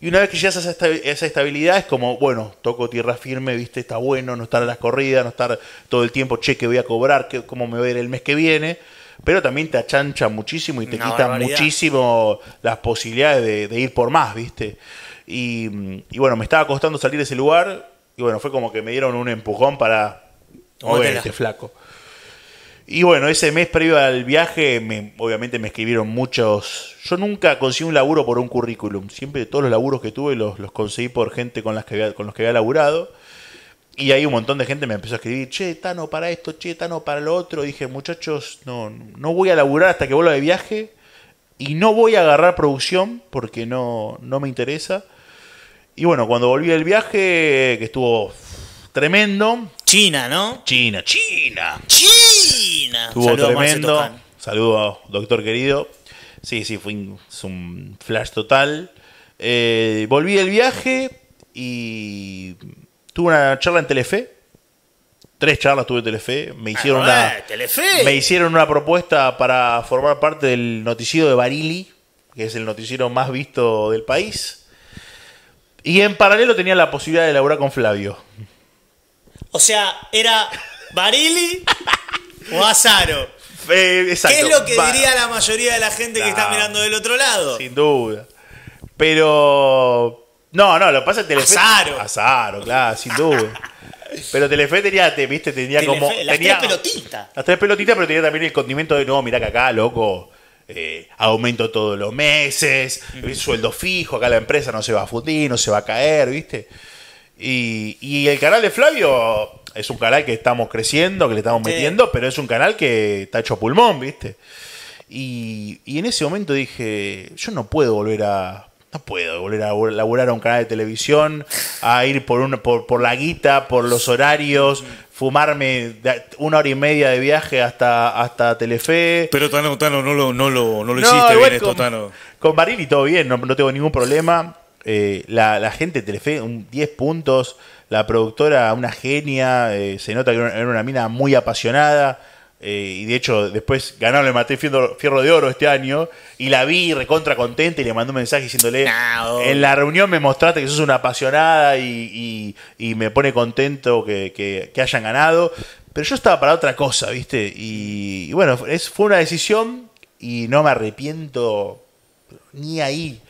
Y una vez que llegas a esa, estabilidad es como, bueno, toco tierra firme, viste, está bueno, no estar a las corridas, no estar todo el tiempo, che, que voy a cobrar, cómo me voy a ir el mes que viene. Pero también te achancha muchísimo y te quitan muchísimo las posibilidades de, ir por más, viste. Y, bueno, me estaba costando salir de ese lugar y bueno, fue como que me dieron un empujón para, este flaco. Y bueno, ese mes previo al viaje, obviamente me escribieron muchos. Yo nunca conseguí un laburo por un currículum. Siempre todos los laburos que tuve los, los conseguí por gente con, las que había, con los que había laburado. Y ahí un montón de gente me empezó a escribir, che, Tano para esto, che, Tano para lo otro. dije, muchachos, no, no voy a laburar hasta que vuelva de viaje. Y no voy a agarrar producción porque no, no me interesa. Y bueno, cuando volví del viaje, que estuvo Tremendo. China, ¿no? China, China. China. Estuvo tremendo. Saludos, doctor querido. Sí, sí, fue un, flash total. Eh, volví del viaje y tuve una charla en Telefe. Tres charlas tuve en Telefe. Me ah, hicieron, una, eh, Telefe. me hicieron una propuesta para formar parte del noticiero de Barili, que es el noticiero más visto del país. Y en paralelo tenía la posibilidad de laburar con Flavio. O sea, era Barili o Azaro. Eh, ¿Qué es lo que diría la mayoría de la gente que está mirando del otro lado? Sin duda. Pero. No, no, lo que pasa es que Telefe. Azaro. Azaro, claro, sin duda. Pero Telefe tenía, viste, tenía como. las tres pelotitas. Las tres pelotitas, pero tenía también el condimento de, no, mirá que acá, loco, eh, aumento todos los meses, sueldo fijo, acá la empresa no se va a fundir, no se va a caer, ¿viste? Y, el canal de Flavio es un canal que estamos creciendo, que le estamos metiendo, pero es un canal que está hecho pulmón, ¿viste? Y, y, en ese momento dije, yo no puedo volver a... No puedo volver a laburar a un canal de televisión, a ir por, un, por, por la guita, por los horarios, fumarme una hora y media de viaje hasta, hasta Telefe. Pero Tano, no lo, no hiciste bien esto, con, Tano. Con Barili todo bien, no tengo ningún problema. Eh, la, gente de Telefe, un 10 puntos. La productora, una genia. Eh, se nota que era una mina muy apasionada. Eh, y de hecho, después ganaron el Maté Fierro, de Oro este año. Y la vi recontra contenta y le mandó un mensaje diciéndole: En la reunión me mostraste que sos una apasionada y, me pone contento que, hayan ganado. Pero yo estaba para otra cosa, ¿viste? Y, bueno, fue una decisión y no me arrepiento ni ahí.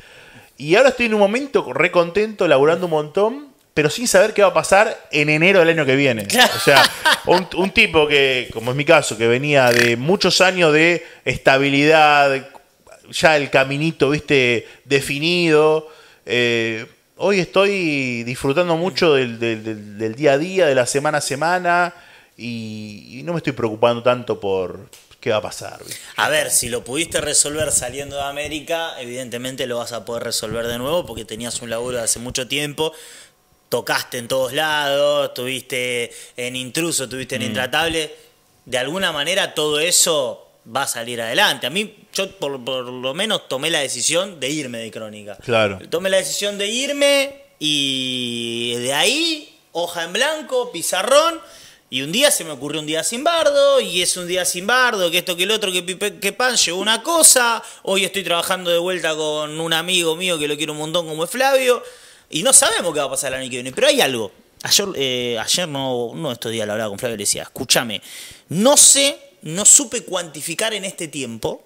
Y ahora estoy en un momento re contento, laburando un montón, pero sin saber qué va a pasar en enero del año que viene. O sea, un, tipo que, como es mi caso, que venía de muchos años de estabilidad, ya el caminito, viste, definido. Eh, hoy estoy disfrutando mucho del, día a día, de la semana a semana, y no me estoy preocupando tanto por, ¿qué va a pasar? A ver, si lo pudiste resolver saliendo de América, evidentemente lo vas a poder resolver de nuevo porque tenías un laburo de hace mucho tiempo. Tocaste en todos lados, tuviste en intruso, estuviste en mm. intratable. De alguna manera todo eso va a salir adelante. A mí, yo por, por lo menos tomé la decisión de irme de Crónica. Claro. Tomé la decisión de irme y de ahí, hoja en blanco, pizarrón y un día se me ocurrió un día sin bardo, y es un día sin bardo, que esto, que el otro, que, pan, llegó una cosa. Hoy estoy trabajando de vuelta con un amigo mío que lo quiere un montón, como es Flavio. Y no sabemos qué va a pasar el año que viene, pero hay algo. Ayer, eh, ayer no, uno estos días la hablaba con Flavio le decía, escúchame, no sé, no supe cuantificar en este tiempo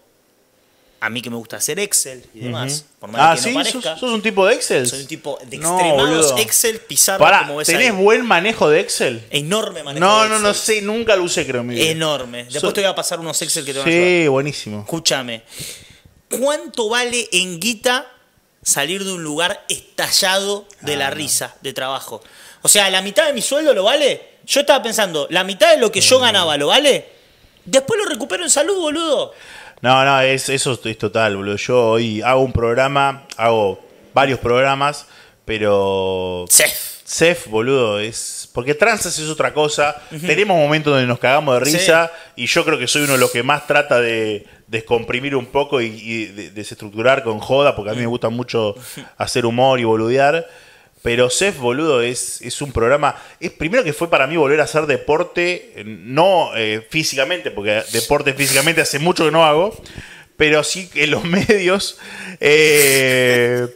a mí que me gusta hacer Excel y demás. Por más ah, ¿sí? ¿Sos, un tipo de Excel? Soy un tipo de extremados Excel, pizarra, Pará, como ¿Tenés buen manejo de Excel? Enorme manejo no, No, no, no sé, nunca lo usé, creo. Mi Enorme. Después te voy a pasar unos Excel que te van a Sí, buenísimo. Escúchame. ¿Cuánto vale en guita salir de un lugar estallado de la ah, risa de trabajo? O sea, la mitad de mi sueldo lo vale. Yo estaba pensando, la mitad de lo que yo mm. ganaba lo vale. Después lo recupero en salud, boludo. No, no, es, eso es total, boludo. Yo hoy hago un programa, hago varios programas, pero. Sef. Cef, boludo, es. Porque transes es otra cosa. Tenemos momentos donde nos cagamos de risa y yo creo que soy uno de los que más trata de descomprimir un poco y, y desestructurar con joda, porque a mí me gusta mucho hacer humor y boludear. Pero CEF, boludo, es, un programa. Es primero que fue para mí volver a hacer deporte, no eh, físicamente, porque deporte físicamente hace mucho que no hago, pero sí que los medios. Eh,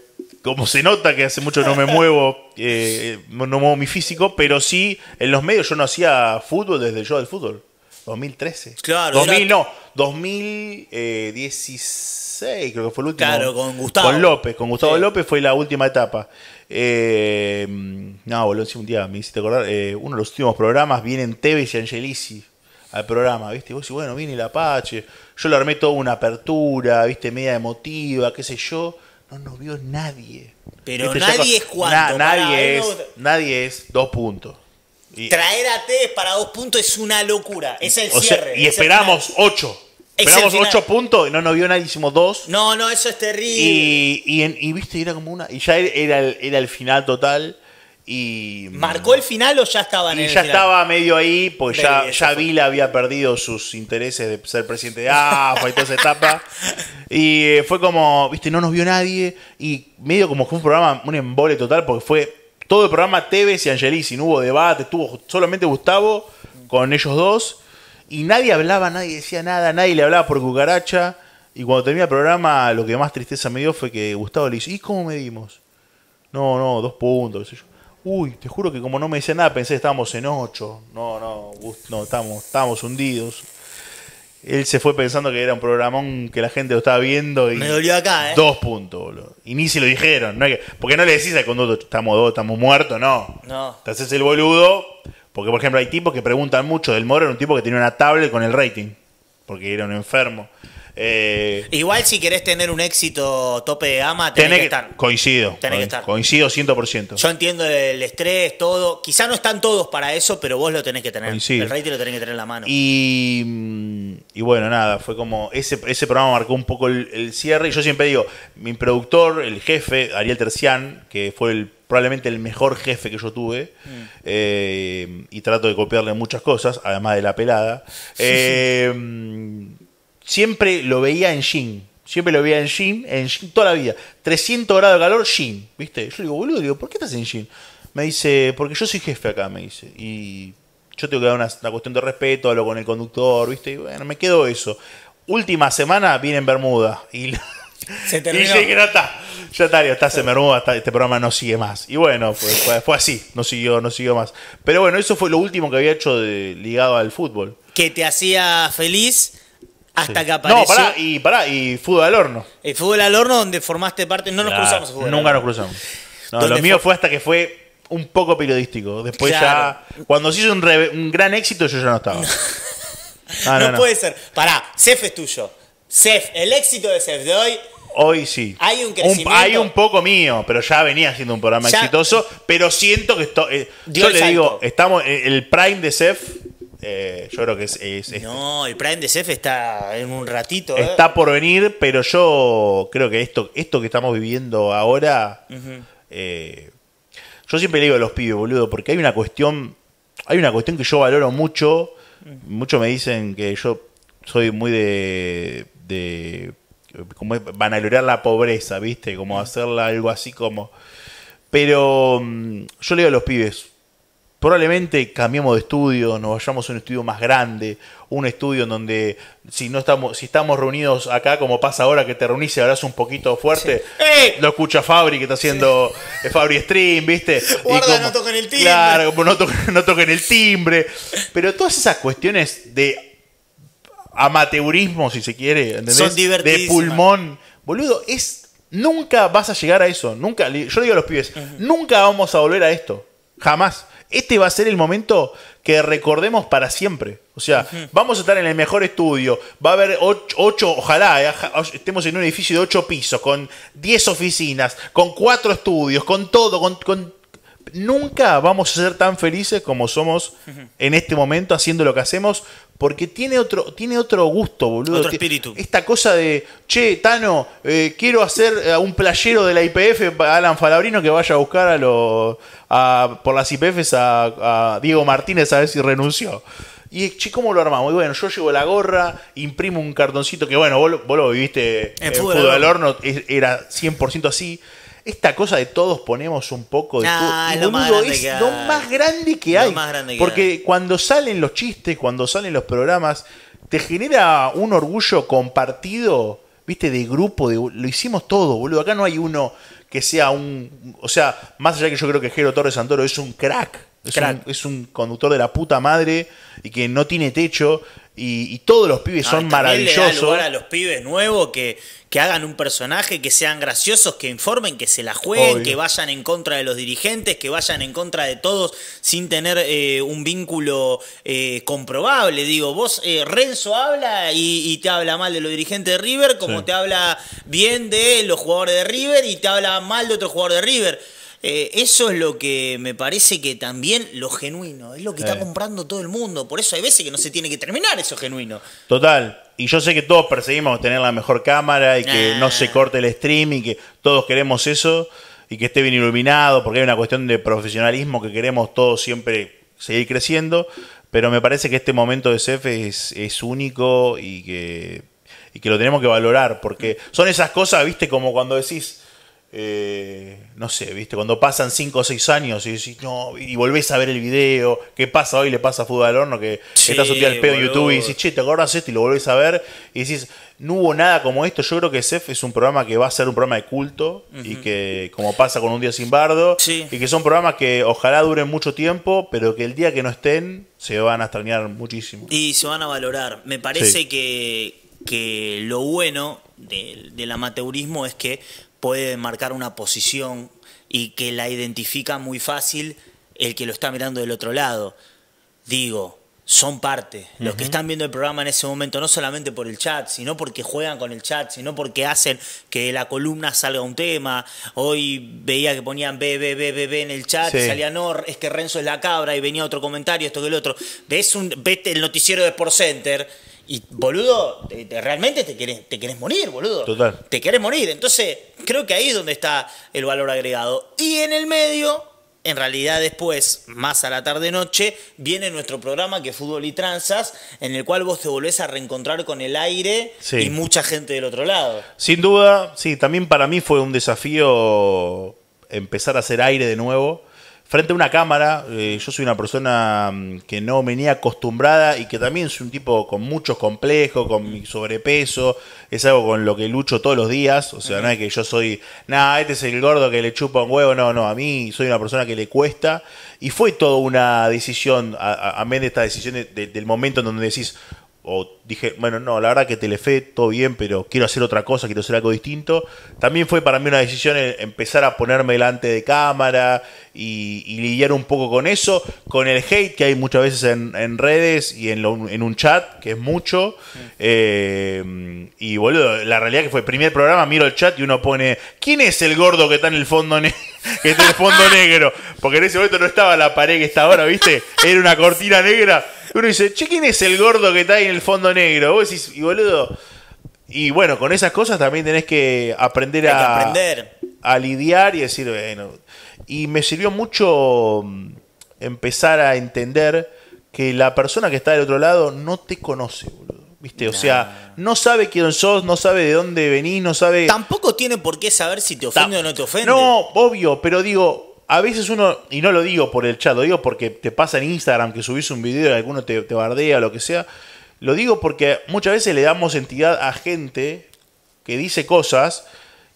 como se nota que hace mucho que no me muevo, eh, no muevo mi físico, pero sí en los medios yo no hacía fútbol desde yo del fútbol. 2013. Claro. no, 2016 creo que fue el último. Claro, con Gustavo. López, con Gustavo López fue la última etapa. Eh, no, boludo, un día me hiciste acordar, eh, uno de los últimos programas vienen Tevez y Angelisi al programa, ¿viste? vos y bueno, viene el Apache, yo le armé toda una apertura, ¿viste? Media emotiva, qué sé yo. No nos vio nadie. Pero nadie es cuánto. nadie, es, nadie es dos puntos. Y, Traer a Tevez para dos puntos es una locura. Es el cierre. y esperamos ocho. Esperamos ocho puntos y no nos vio nadie, hicimos dos. No, no, eso es terrible. Y, viste, era como una. Y ya era- el, final total. Y. ¿Marcó el final o ya estaba en Y ya estaba medio ahí, pues ya, ya Vila había perdido sus intereses de ser presidente de AFA y toda esa etapa. Y eh, fue como, viste, no nos vio nadie. Y medio como que fue un programa, un embole total, porque fue todo el programa TV, y y No hubo debate, estuvo solamente Gustavo con ellos dos. Y nadie hablaba, nadie decía nada, nadie le hablaba por cucaracha. Y cuando termina el programa, lo que más tristeza me dio fue que Gustavo le dice, ¿y cómo medimos? No, no, dos puntos, Uy, te juro que como no me decía nada, pensé que estábamos en ocho. No, no, no, estamos hundidos. Él se fue pensando que era un programón que la gente lo estaba viendo y. Me dolió acá, ¿eh? Dos puntos, boludo. Y ni se lo dijeron. porque no le decís al conductor, estamos dos, estamos muertos, no. No. Te haces el boludo porque, por ejemplo, hay tipos que preguntan mucho. Del Moro era un tipo que tenía una tablet con el rating. Porque era un enfermo. Eh, Igual si querés tener un éxito tope de gama, tenés, que, estar. Coincido. Tenés que estar. Coincido 100%. Yo entiendo el estrés, todo. Quizá no están todos para eso, pero vos lo tenés que tener. El rating lo tenés que tener en la mano. Mm, y, bueno, nada, fue como... Ese, ese programa marcó un poco el, el, cierre. Y yo siempre digo, mi productor, el jefe, Ariel Tercián, que fue el probablemente el mejor jefe que yo tuve. Mm. Eh, y trato de copiarle muchas cosas, además de la pelada. Eh, siempre lo veía en jean. Siempre lo veía en jean, en jean toda la vida. 300 grados de calor, jean. ¿Viste? Yo digo, boludo, digo, ¿por qué estás en jean? Me dice, porque yo soy jefe acá, me dice. Y yo tengo que dar una, cuestión de respeto, hablo con el conductor, ¿viste? Y bueno, me quedo eso. Última semana viene en Bermuda. Y la Se terminó. Y que no está. Ya está, ya está, se me este programa no sigue más. Y bueno, pues, fue, así, no siguió, no siguió más. Pero bueno, eso fue lo último que había hecho ligado al fútbol. Que te hacía feliz hasta que apareció. No, pará, y pará, y fútbol al horno. El fútbol al horno donde formaste parte, no nos cruzamos. nunca nos cruzamos. lo mío fue hasta que fue un poco periodístico. Después ya. Cuando se hizo un, gran éxito, yo ya no estaba. Ah, no, puede ser. Pará, Cef es tuyo. Sef, el éxito de Sef de hoy. Hoy sí. Hay un crecimiento. hay un poco mío, pero ya venía haciendo un programa exitoso. Pero siento que esto, eh, yo le digo, estamos eh, el prime de Sef eh, yo creo que es, este. No, el Prime de Sef está en un ratito. Está por venir, pero yo creo que esto, esto que estamos viviendo ahora. yo siempre le digo a los pibes, boludo, porque hay una cuestión. Hay una cuestión que yo valoro mucho. Mm. Muchos me dicen que yo soy muy de de a vanagloriar la pobreza, ¿viste? Como hacerla algo así como... Pero mm, yo le digo a los pibes, probablemente cambiemos de estudio, nos vayamos a un estudio más grande, un estudio en donde si no estamos, si estamos reunidos acá, como pasa ahora que te reunís y es un poquito fuerte, ¡eh! lo escucha Fabri que está haciendo eh, Fabri Stream, ¿viste? Guarda, no toquen el timbre. Claro, no toquen el timbre. Pero todas esas cuestiones de amateurismo, si se quiere, ¿entendés? de pulmón. Boludo, es. Nunca vas a llegar a eso. Nunca. Yo digo a los pibes, nunca vamos a volver a esto. Jamás. Este va a ser el momento que recordemos para siempre. O sea, vamos a estar en el mejor estudio. Va a haber ocho, ojalá eh, estemos en un edificio de ocho pisos, con diez oficinas, con cuatro estudios, con todo, nunca vamos a ser tan felices como somos en este momento haciendo lo que hacemos porque tiene otro, tiene otro gusto, boludo. Otro espíritu. Esta cosa de, che, Tano, eh, quiero hacer un playero de la IPF, Alan Falabrino, que vaya a buscar a los por las IPFs a, Diego Martínez a ver si renunció. Y, che, ¿cómo lo armamos? Y bueno, yo llevo la gorra, imprimo un cartoncito que, bueno, vos, lo viviste en, en eh, fútbol, horno, e-, era 100% así esta cosa de todos ponemos un poco de ah, lo más, grande que hay. Porque cuando salen los chistes, cuando salen los programas, te genera un orgullo compartido, viste, de grupo, lo hicimos todo, boludo. Acá no hay uno que sea un. O sea, más allá que yo creo que Jero Torres Santoro es un crack. Es, Un, es un conductor de la puta madre y que no tiene techo. Y, todos los pibes son maravillosos. Le los pibes nuevos que, que, hagan un personaje, que sean graciosos, que informen, que se la jueguen, que vayan en contra de los dirigentes, que vayan en contra de todos sin tener eh, un vínculo eh, comprobable. Digo, vos, eh, Renzo habla y, te habla mal de los dirigentes de River, como te habla bien de los jugadores de River y te habla mal de otro jugador de River eh, eso es lo que me parece que también lo genuino, es lo que está comprando todo el mundo. Por eso hay veces que no se tiene que terminar eso genuino. Total. Y yo sé que todos perseguimos tener la mejor cámara y que no ah. se corte el stream y que todos queremos eso y que esté bien iluminado porque hay una cuestión de profesionalismo que queremos todos siempre seguir creciendo. Pero me parece que este momento de CF es, único y que, y que lo tenemos que valorar porque son esas cosas, viste, como cuando decís eh, no sé, ¿viste? Cuando pasan 5 o 6 años y, no, y volvés a ver el video, ¿qué pasa hoy? Le pasa a Fútbol al Horno que estás al pedo en YouTube y decís, che, ¿te acordás esto? Y lo volvés a ver y decís, no hubo nada como esto. Yo creo que CEF es un programa que va a ser un programa de culto y que, como pasa con Un Día Sin Bardo, y que son programas que ojalá duren mucho tiempo, pero que el día que no estén se van a extrañar muchísimo. Y se van a valorar. Me parece que, lo bueno del amateurismo es que puede marcar una posición y que la identifica muy fácil el que lo está mirando del otro lado. Digo, son parte. Los que están viendo el programa en ese momento, no solamente por el chat, sino porque juegan con el chat, sino porque hacen que la columna salga un tema. Hoy veía que ponían B, B, B, en el chat, y salía es que Renzo es la cabra, y venía otro comentario, esto que el otro. Ves, un, ves el noticiero de Sport Center y, boludo, realmente te querés, morir, boludo. Total. Te querés morir. Entonces, creo que ahí es donde está el valor agregado. Y en el medio, en realidad después, más a la tarde-noche, viene nuestro programa que es Fútbol y Tranzas, en el cual vos te volvés a reencontrar con el aire y mucha gente del otro lado. Sin duda, sí, también para mí fue un desafío empezar a hacer aire de nuevo frente a una cámara, eh, yo soy una persona mm, que no venía acostumbrada y que también soy un tipo con muchos complejos, con mi sobrepeso, es algo con lo que lucho todos los días, o sea, no es que yo soy, nada, este es el gordo que le chupa un huevo, no, no, a mí soy una persona que le cuesta y fue toda una decisión, a, a, menos de esta decisión del momento en donde decís, o dije, bueno, no, la verdad que Telefe, todo bien, pero quiero hacer otra cosa, quiero hacer algo distinto. También fue para mí una decisión empezar a ponerme delante de cámara y, lidiar un poco con eso, con el hate que hay muchas veces en, redes y en, un chat, que es mucho. Eh, y boludo, la realidad que fue, el primer programa, miro el chat y uno pone, ¿quién es el gordo que está en el fondo que está en el fondo negro, porque en ese momento no estaba la pared que está ahora, ¿viste? Era una cortina negra uno dice, che, ¿quién es el gordo que está ahí en el fondo negro? Vos decís, y boludo. Y bueno, con esas cosas también tenés que aprender a. aprender. A lidiar y decir, bueno. Y me sirvió mucho mm, empezar a entender que la persona que está del otro lado no te conoce, boludo. ¿Viste? O sea, no sabe quién sos, no sabe de dónde venís, no sabe. Tampoco tiene por qué saber si te ofende o no te ofende. No, obvio, pero digo, a veces uno, y no lo digo por el chat, lo digo porque te pasa en Instagram que subís un video y alguno te, te bardea o lo que sea. Lo digo porque muchas veces le damos entidad a gente que dice cosas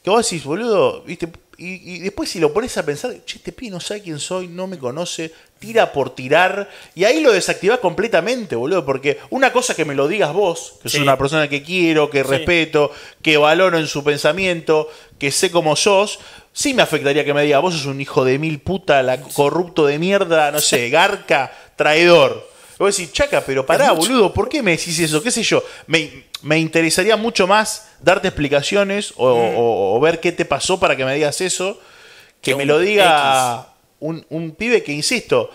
que vos decís, boludo, viste, y, después si lo pones a pensar, che, este pi no sabe quién soy, no me conoce, tira por tirar. Y ahí lo desactivás completamente, boludo. Porque una cosa que me lo digas vos, que sos una persona que quiero, que respeto, que valoro en su pensamiento, que sé cómo sos, sí me afectaría que me digas, vos sos un hijo de mil puta, la corrupto de mierda, no sé, garca, traidor. Vos decís, chaca, pero pará, boludo, ¿por qué me decís eso? ¿Qué sé yo? Me, me interesaría mucho más darte explicaciones mm. o, ver qué te pasó para que me digas eso, que, me lo diga un, pibe que, insisto,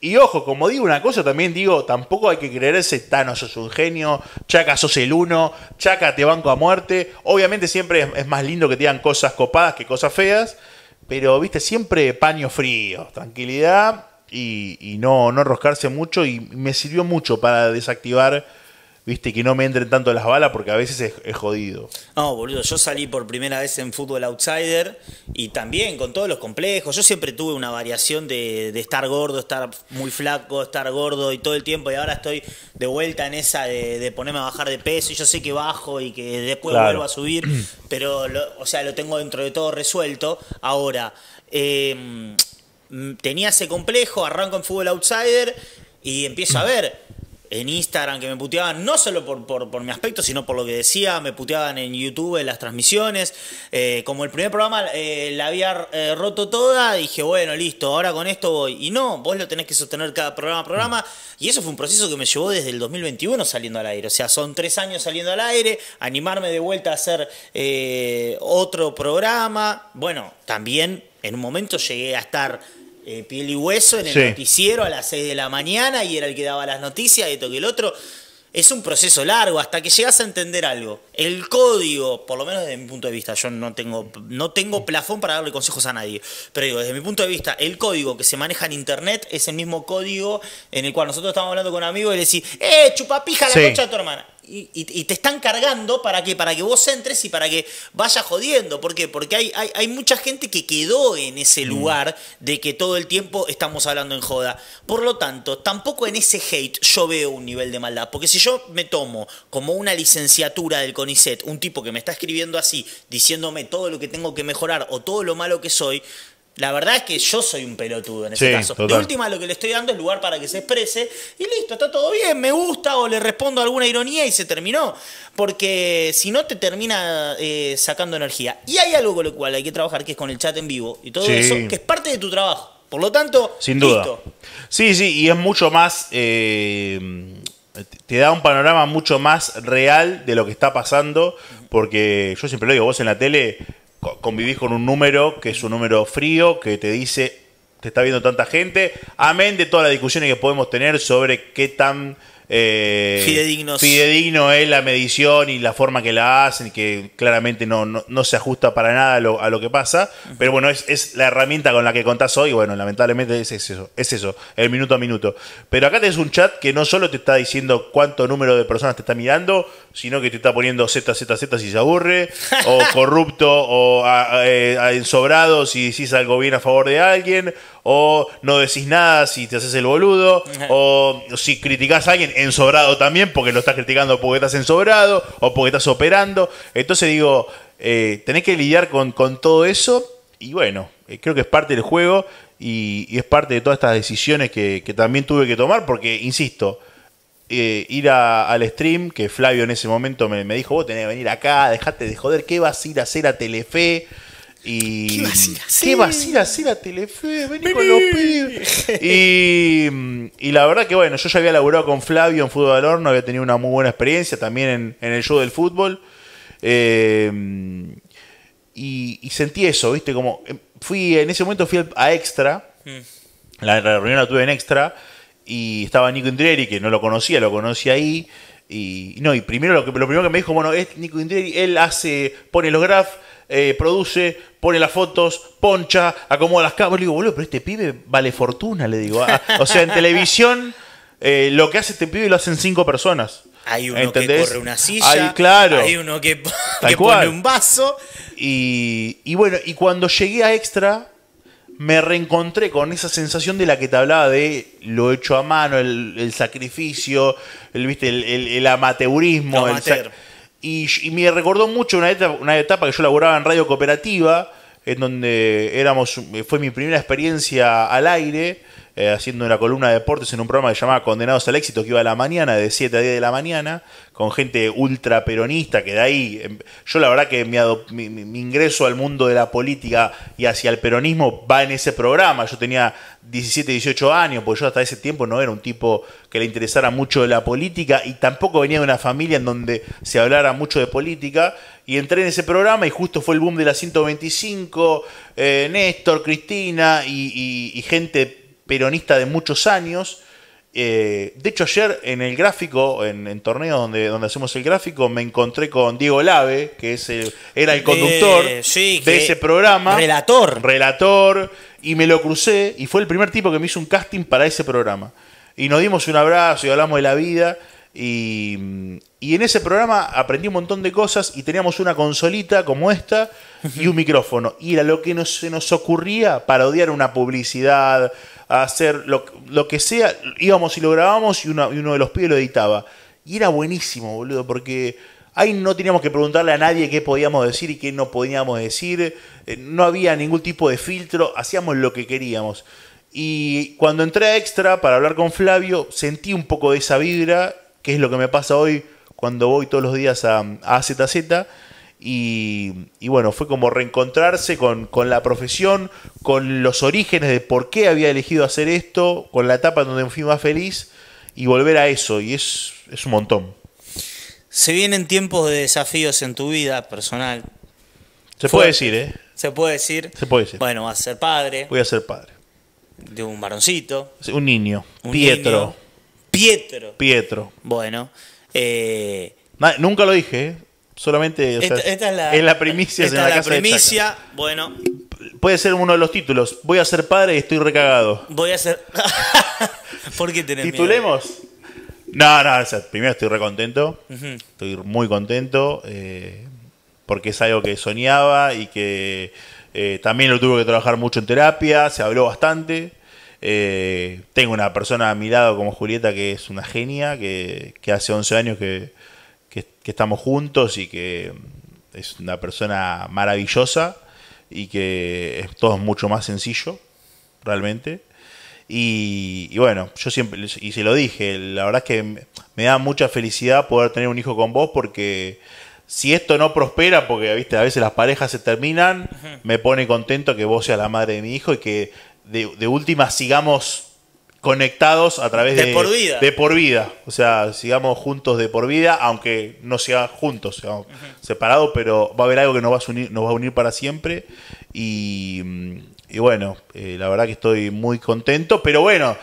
y ojo, como digo una cosa, también digo, tampoco hay que creerse, Thanos sos un genio, Chaca sos el uno, Chaca te banco a muerte, obviamente siempre es, más lindo que te digan cosas copadas que cosas feas, pero viste, siempre paño frío, tranquilidad y, no, no enroscarse mucho y me sirvió mucho para desactivar viste, que no me entren tanto las balas porque a veces es, jodido. No, boludo, yo salí por primera vez en Fútbol Outsider y también con todos los complejos. Yo siempre tuve una variación de, estar gordo, estar muy flaco, estar gordo y todo el tiempo. Y ahora estoy de vuelta en esa de, ponerme a bajar de peso. Y yo sé que bajo y que después vuelvo a subir, pero, lo, o sea, lo tengo dentro de todo resuelto. Ahora, em, tenía ese complejo, arranco en Fútbol Outsider y empiezo a ver en Instagram que me puteaban, no solo por, por, mi aspecto, sino por lo que decía, me puteaban en YouTube, en las transmisiones. Eh, como el primer programa eh, la había eh, roto toda, dije, bueno, listo, ahora con esto voy. Y no, vos lo tenés que sostener cada programa a programa. Y eso fue un proceso que me llevó desde el 2021 saliendo al aire. O sea, son tres años saliendo al aire, animarme de vuelta a hacer otro programa. Bueno, también en un momento llegué a estar eh, piel y hueso en el noticiero a las 6 de la mañana y era el que daba las noticias, esto que el otro. Es un proceso largo hasta que llegas a entender algo. El código, por lo menos desde mi punto de vista, yo no tengo, no tengo plafón para darle consejos a nadie, pero digo, desde mi punto de vista, el código que se maneja en Internet es el mismo código en el cual nosotros estamos hablando con amigos y le decís, ¡eh, chupapija la tu hermana! y, te están cargando para que, para que vos entres y para que vayas jodiendo. ¿Por qué? Porque hay, hay mucha gente que quedó en ese mm. lugar de que todo el tiempo estamos hablando en joda. Por lo tanto, tampoco en ese hate yo veo un nivel de maldad. Porque si yo me tomo como una licenciatura del CONICET, un tipo que me está escribiendo así, diciéndome todo lo que tengo que mejorar o todo lo malo que soy, la verdad es que yo soy un pelotudo en ese caso. De última, lo que le estoy dando es lugar para que se exprese y listo, está todo bien, me gusta o le respondo alguna ironía y se terminó. Porque si no, te termina eh, sacando energía. Y hay algo con lo cual hay que trabajar, que es con el chat en vivo y todo eso, que es parte de tu trabajo. Por lo tanto, sin duda. Sí, sí, y es mucho más. Eh, te da un panorama mucho más real de lo que está pasando, porque yo siempre lo digo, vos en la tele convivís con un número que es un número frío, que te dice, te está viendo tanta gente, amén de todas las discusiones que podemos tener sobre qué tan eh, Fidedignos. Fidedigno es la medición y la forma que la hacen, que claramente no, se ajusta para nada a lo, que pasa. Pero bueno, es, la herramienta con la que contás hoy. Bueno, lamentablemente es, eso, es eso, el minuto a minuto. Pero acá tenés un chat que no solo te está diciendo cuánto número de personas te está mirando, sino que te está poniendo Z, Z, Z si se aburre, o corrupto, o eh, ensobrado si decís algo bien a favor de alguien, o no decís nada si te haces el boludo, o si criticás a alguien ensobrado también, porque lo estás criticando porque estás ensobrado o porque estás operando. Entonces digo, eh, tenés que lidiar con, todo eso y bueno, eh, creo que es parte del juego y, es parte de todas estas decisiones que, también tuve que tomar, porque, insisto, eh, ir al stream, que Flavio en ese momento me, me, dijo, vos tenés que venir acá, dejate de joder, ¿qué vas a ir a hacer a Telefe? Y, ¿Qué Telefe? Vení, con los pibes. Y, la verdad que bueno, yo ya había laburado con Flavio en Fútbol al Horno, había tenido una muy buena experiencia también en, el show del fútbol. Eh, y, sentí eso, ¿viste? Como eh, fui, en ese momento fui a Extra, mm. la, reunión la tuve en Extra, y estaba Nico Indrieri, que no lo conocía, lo conocí ahí. Y no, y primero lo, primero que me dijo, bueno, es Nico Indrieri, él hace, pone los graphs eh, produce, pone las fotos, poncha, acomoda las cámaras. Le digo, boludo, pero este pibe vale fortuna, le digo. Ah, o sea, en televisión eh, lo que hace este pibe lo hacen cinco personas. Hay uno que corre una silla, hay, hay uno que, pone un vaso. Y, bueno, y cuando llegué a Extra, me reencontré con esa sensación de la que te hablaba de lo hecho a mano, el, sacrificio, el, ¿viste? el, amateurismo. Y, me recordó mucho una etapa, una etapa que yo laboraba en Radio Cooperativa, en donde éramos, fue mi primera experiencia al aire eh, haciendo una columna de deportes en un programa que se llamaba Condenados al Éxito, que iba a la mañana, de 7 a 10 de la mañana, con gente ultra peronista, que de ahí, em, yo la verdad que mi, ingreso al mundo de la política y hacia el peronismo va en ese programa. Yo tenía 17, 18 años, porque yo hasta ese tiempo no era un tipo que le interesara mucho la política y tampoco venía de una familia en donde se hablara mucho de política. Y entré en ese programa y justo fue el boom de la 125, eh, Néstor, Cristina y, y gente peronista de muchos años. Eh, de hecho, ayer en el gráfico, en, en torneo donde, donde hacemos el gráfico, me encontré con Diego Lave, que era el eh, conductor de ese programa. Relator. Relator. Y me lo crucé y fue el primer tipo que me hizo un casting para ese programa. Y nos dimos un abrazo y hablamos de la vida. Y, y en ese programa aprendí un montón de cosas y teníamos una consolita como esta y un micrófono. Y era lo que nos, se nos ocurría para odiar una publicidad, hacer lo, que sea. Íbamos y lo grabábamos y, uno de los pibes lo editaba. Y era buenísimo, boludo, porque ahí no teníamos que preguntarle a nadie qué podíamos decir y qué no podíamos decir. Eh, no había ningún tipo de filtro, hacíamos lo que queríamos. Y cuando entré a Extra para hablar con Flavio, sentí un poco de esa vibra, que es lo que me pasa hoy cuando voy todos los días a, a AZZ y, bueno, fue como reencontrarse con, la profesión, con los orígenes de por qué había elegido hacer esto, con la etapa donde fui más feliz y volver a eso. Y es, es un montón. Se vienen tiempos de desafíos en tu vida personal. Se puede decir, ¿eh? Se puede decir. Se puede decir. Bueno, a ser padre. Voy a ser padre. De un varoncito. Un niño. Pietro. Pietro. Pietro. Bueno. Eh, nunca lo dije, ¿eh? Solamente, o es, la, primicia. Esta la la, primicia, bueno. Puede ser uno de los títulos. Voy a ser padre y estoy recagado. Voy a ser... ¿Por qué ¿Titulemos? No, no, primero estoy recontento. Estoy muy contento. Eh, porque es algo que soñaba y que eh, también lo tuve que trabajar mucho en terapia. Se habló bastante. Eh, tengo una persona a mi lado como Julieta que es una genia, que hace 11 años que, que, estamos juntos y que es una persona maravillosa y que es todo mucho más sencillo, realmente. Y, bueno, yo siempre, y se lo dije, la verdad es que me da mucha felicidad poder tener un hijo con vos porque si esto no prospera, porque viste, a veces las parejas se terminan, me pone contento que vos seas la madre de mi hijo y que de última sigamos conectados a través de, de, por vida. de por vida. O sea, sigamos juntos de por vida, aunque no sea juntos, separados, pero va a haber algo que nos va a unir, nos va a unir para siempre. Y, bueno, eh, la verdad que estoy muy contento, pero bueno,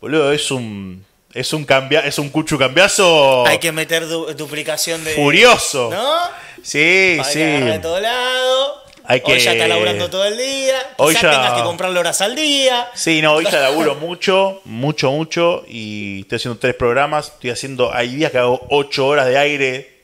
boludo, es un es un cambia, es un cucho cambiazo. Hay que meter duplicación de. Furioso. ¿No? Sí, sí. todo lado que... Hoy ya está laburando todo el día. Hoy ya tengas que comprarle horas al día. Sí, no, hoy ya laburo mucho, mucho, mucho. Y estoy haciendo tres programas. Estoy haciendo. Hay días que hago ocho horas de aire.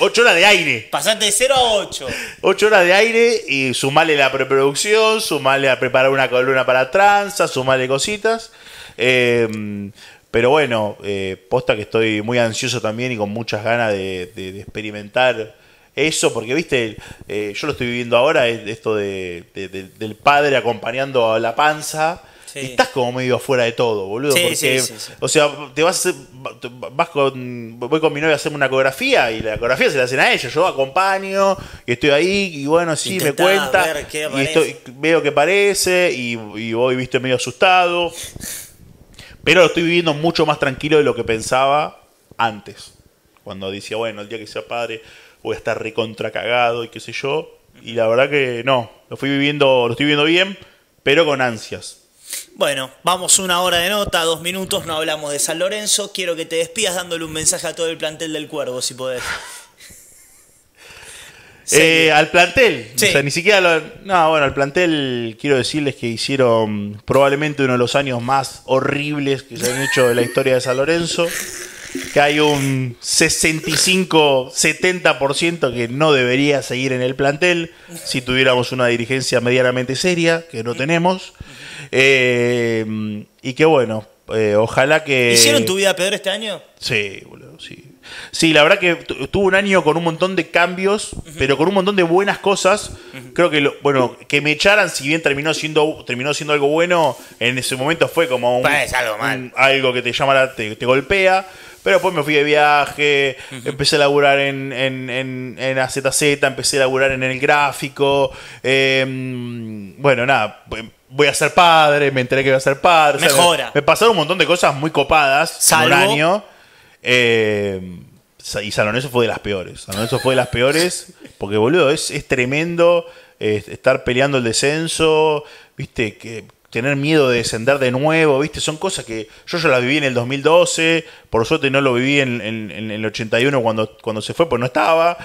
Ocho horas de aire. Pasaste de cero a ocho. Ocho horas de aire y sumale la preproducción, sumale a preparar una columna para tranza, sumale cositas. Em, pero bueno, eh, posta que estoy muy ansioso también y con muchas ganas de experimentar eso, porque viste, eh, yo lo estoy viviendo ahora, esto de, del padre acompañando a la panza. Y estás como medio afuera de todo, boludo. O sea, te vas, a vas voy con mi novia a hacer una ecografía y la ecografía se la hacen a ella. Yo acompaño y estoy ahí y bueno, sí, me cuenta. y veo que parece y, y voy, viste, medio asustado. Pero lo estoy viviendo mucho más tranquilo de lo que pensaba antes. Cuando decía, bueno, el día que sea padre voy a estar recontra cagado y qué sé yo. Y la verdad que no, lo fui viviendo, lo estoy viviendo bien, pero con ansias. Bueno, vamos una hora de nota, dos minutos, no hablamos de San Lorenzo. Quiero que te despidas dándole un mensaje a todo el plantel del Cuervo, si podés. Eh, al plantel, o sea, ni siquiera No, bueno, al plantel quiero decirles que hicieron probablemente uno de los años más horribles que se han hecho de la historia de San Lorenzo que hay un 65-70% que no debería seguir en el plantel si tuviéramos una dirigencia medianamente seria, que no tenemos. Eh, y que bueno, eh, ojalá que... ¿Hicieron tu vida peor este año? Sí, boludo, sí. Sí, la verdad que tuvo un año con un montón de cambios, pero con un montón de buenas cosas. Creo que, lo, bueno, que me echaran, si bien terminó siendo, terminó siendo algo bueno, en ese momento fue como pues, algo, que te llama, te, te golpea. Pero después me fui de viaje, empecé a laburar en, en, en, en, AZZ, empecé a laburar en el gráfico. Em, bueno, nada, voy a ser padre, me enteré que iba a ser padre. Mejora. me, pasaron un montón de cosas muy copadas Salvo, en un año. Em, y San Lorenzo fue de las peores. San Lorenzo fue de las peores porque, boludo, es, tremendo eh, estar peleando el descenso. Viste, que tener miedo de descender de nuevo, ¿viste? Son cosas que yo ya las viví en el 2012, por suerte no lo viví en, el 81 cuando, cuando se fue, pues no estaba.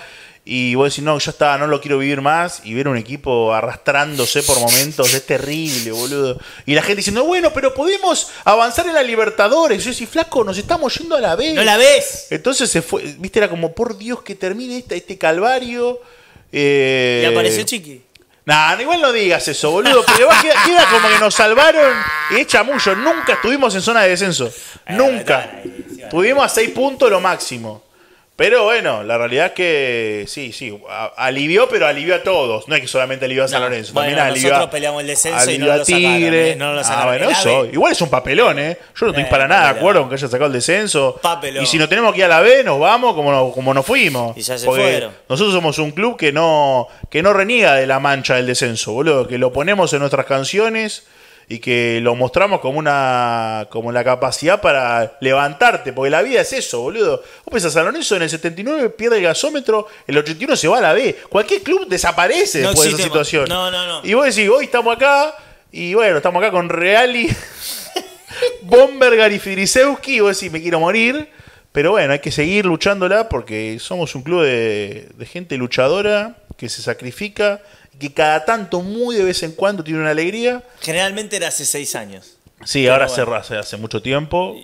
Y vos decís, no, ya estaba no lo quiero vivir más. Y ver un equipo arrastrándose por momentos es terrible, boludo. Y la gente diciendo, bueno, pero podemos avanzar en la Libertadores. yo decís, flaco, nos estamos yendo a la vez. ¡No la ves! Entonces se fue, viste, era como, por Dios, que termine este, este calvario. Eh, y apareció Chiqui. Nada, igual no digas eso, boludo, Pero queda, como que nos salvaron y es Nunca estuvimos en zona de descenso. Eh, Nunca. Estuvimos a seis puntos lo máximo. Pero bueno, la realidad es que sí, sí, alivió, pero alivió a todos. No es que solamente alivió a San Lorenzo. Bueno, también alivió nosotros peleamos el descenso y no lo sacaron, ¿eh? no lo ah, eso. Igual es un papelón, ¿eh? Yo no estoy para nada de acuerdo con que haya sacado el descenso. Papelón. Y si nos tenemos que ir a la B, nos vamos como, nos, como nos fuimos. Y ya se fueron. Nosotros somos un club que no, que no reniega de la mancha del descenso, boludo. Que lo ponemos en nuestras canciones y que lo mostramos como una como la capacidad para levantarte, porque la vida es eso, boludo. Vos pensás, San en el 79 pierde el gasómetro, el 81 se va a la B. Cualquier club desaparece después de esa situación. Y vos decís, hoy estamos acá, y bueno, estamos acá con Reali, Bombergar y Fidrisewski, y vos decís, me quiero morir. Pero bueno, hay que seguir luchándola porque somos un club de, de gente luchadora que se sacrifica que cada tanto, muy de vez en cuando, tiene una alegría. Generalmente era hace seis años. Sí, ahora cerra hace, hace mucho tiempo.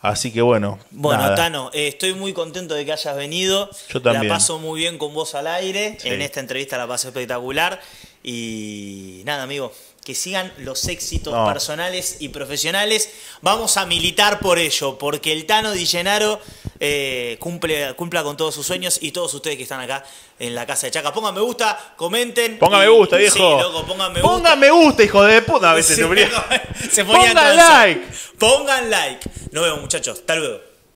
Así que bueno. Bueno, Tano, eh, estoy muy contento de que hayas venido. Yo también. La paso muy bien con vos al aire. En esta entrevista la paso espectacular. Y nada, amigo, que sigan los éxitos personales y profesionales. Vamos a militar por ello, porque el Tano Di Gennaro eh, cumple, cumpla con todos sus sueños y todos ustedes que están acá en la casa de Chaca. Pongan me gusta, comenten. Pongan me gusta, viejo. Sí, pongan me gusta. hijo de puta. A veces se, Pongan like. Pongan like. Nos vemos, muchachos. Hasta luego.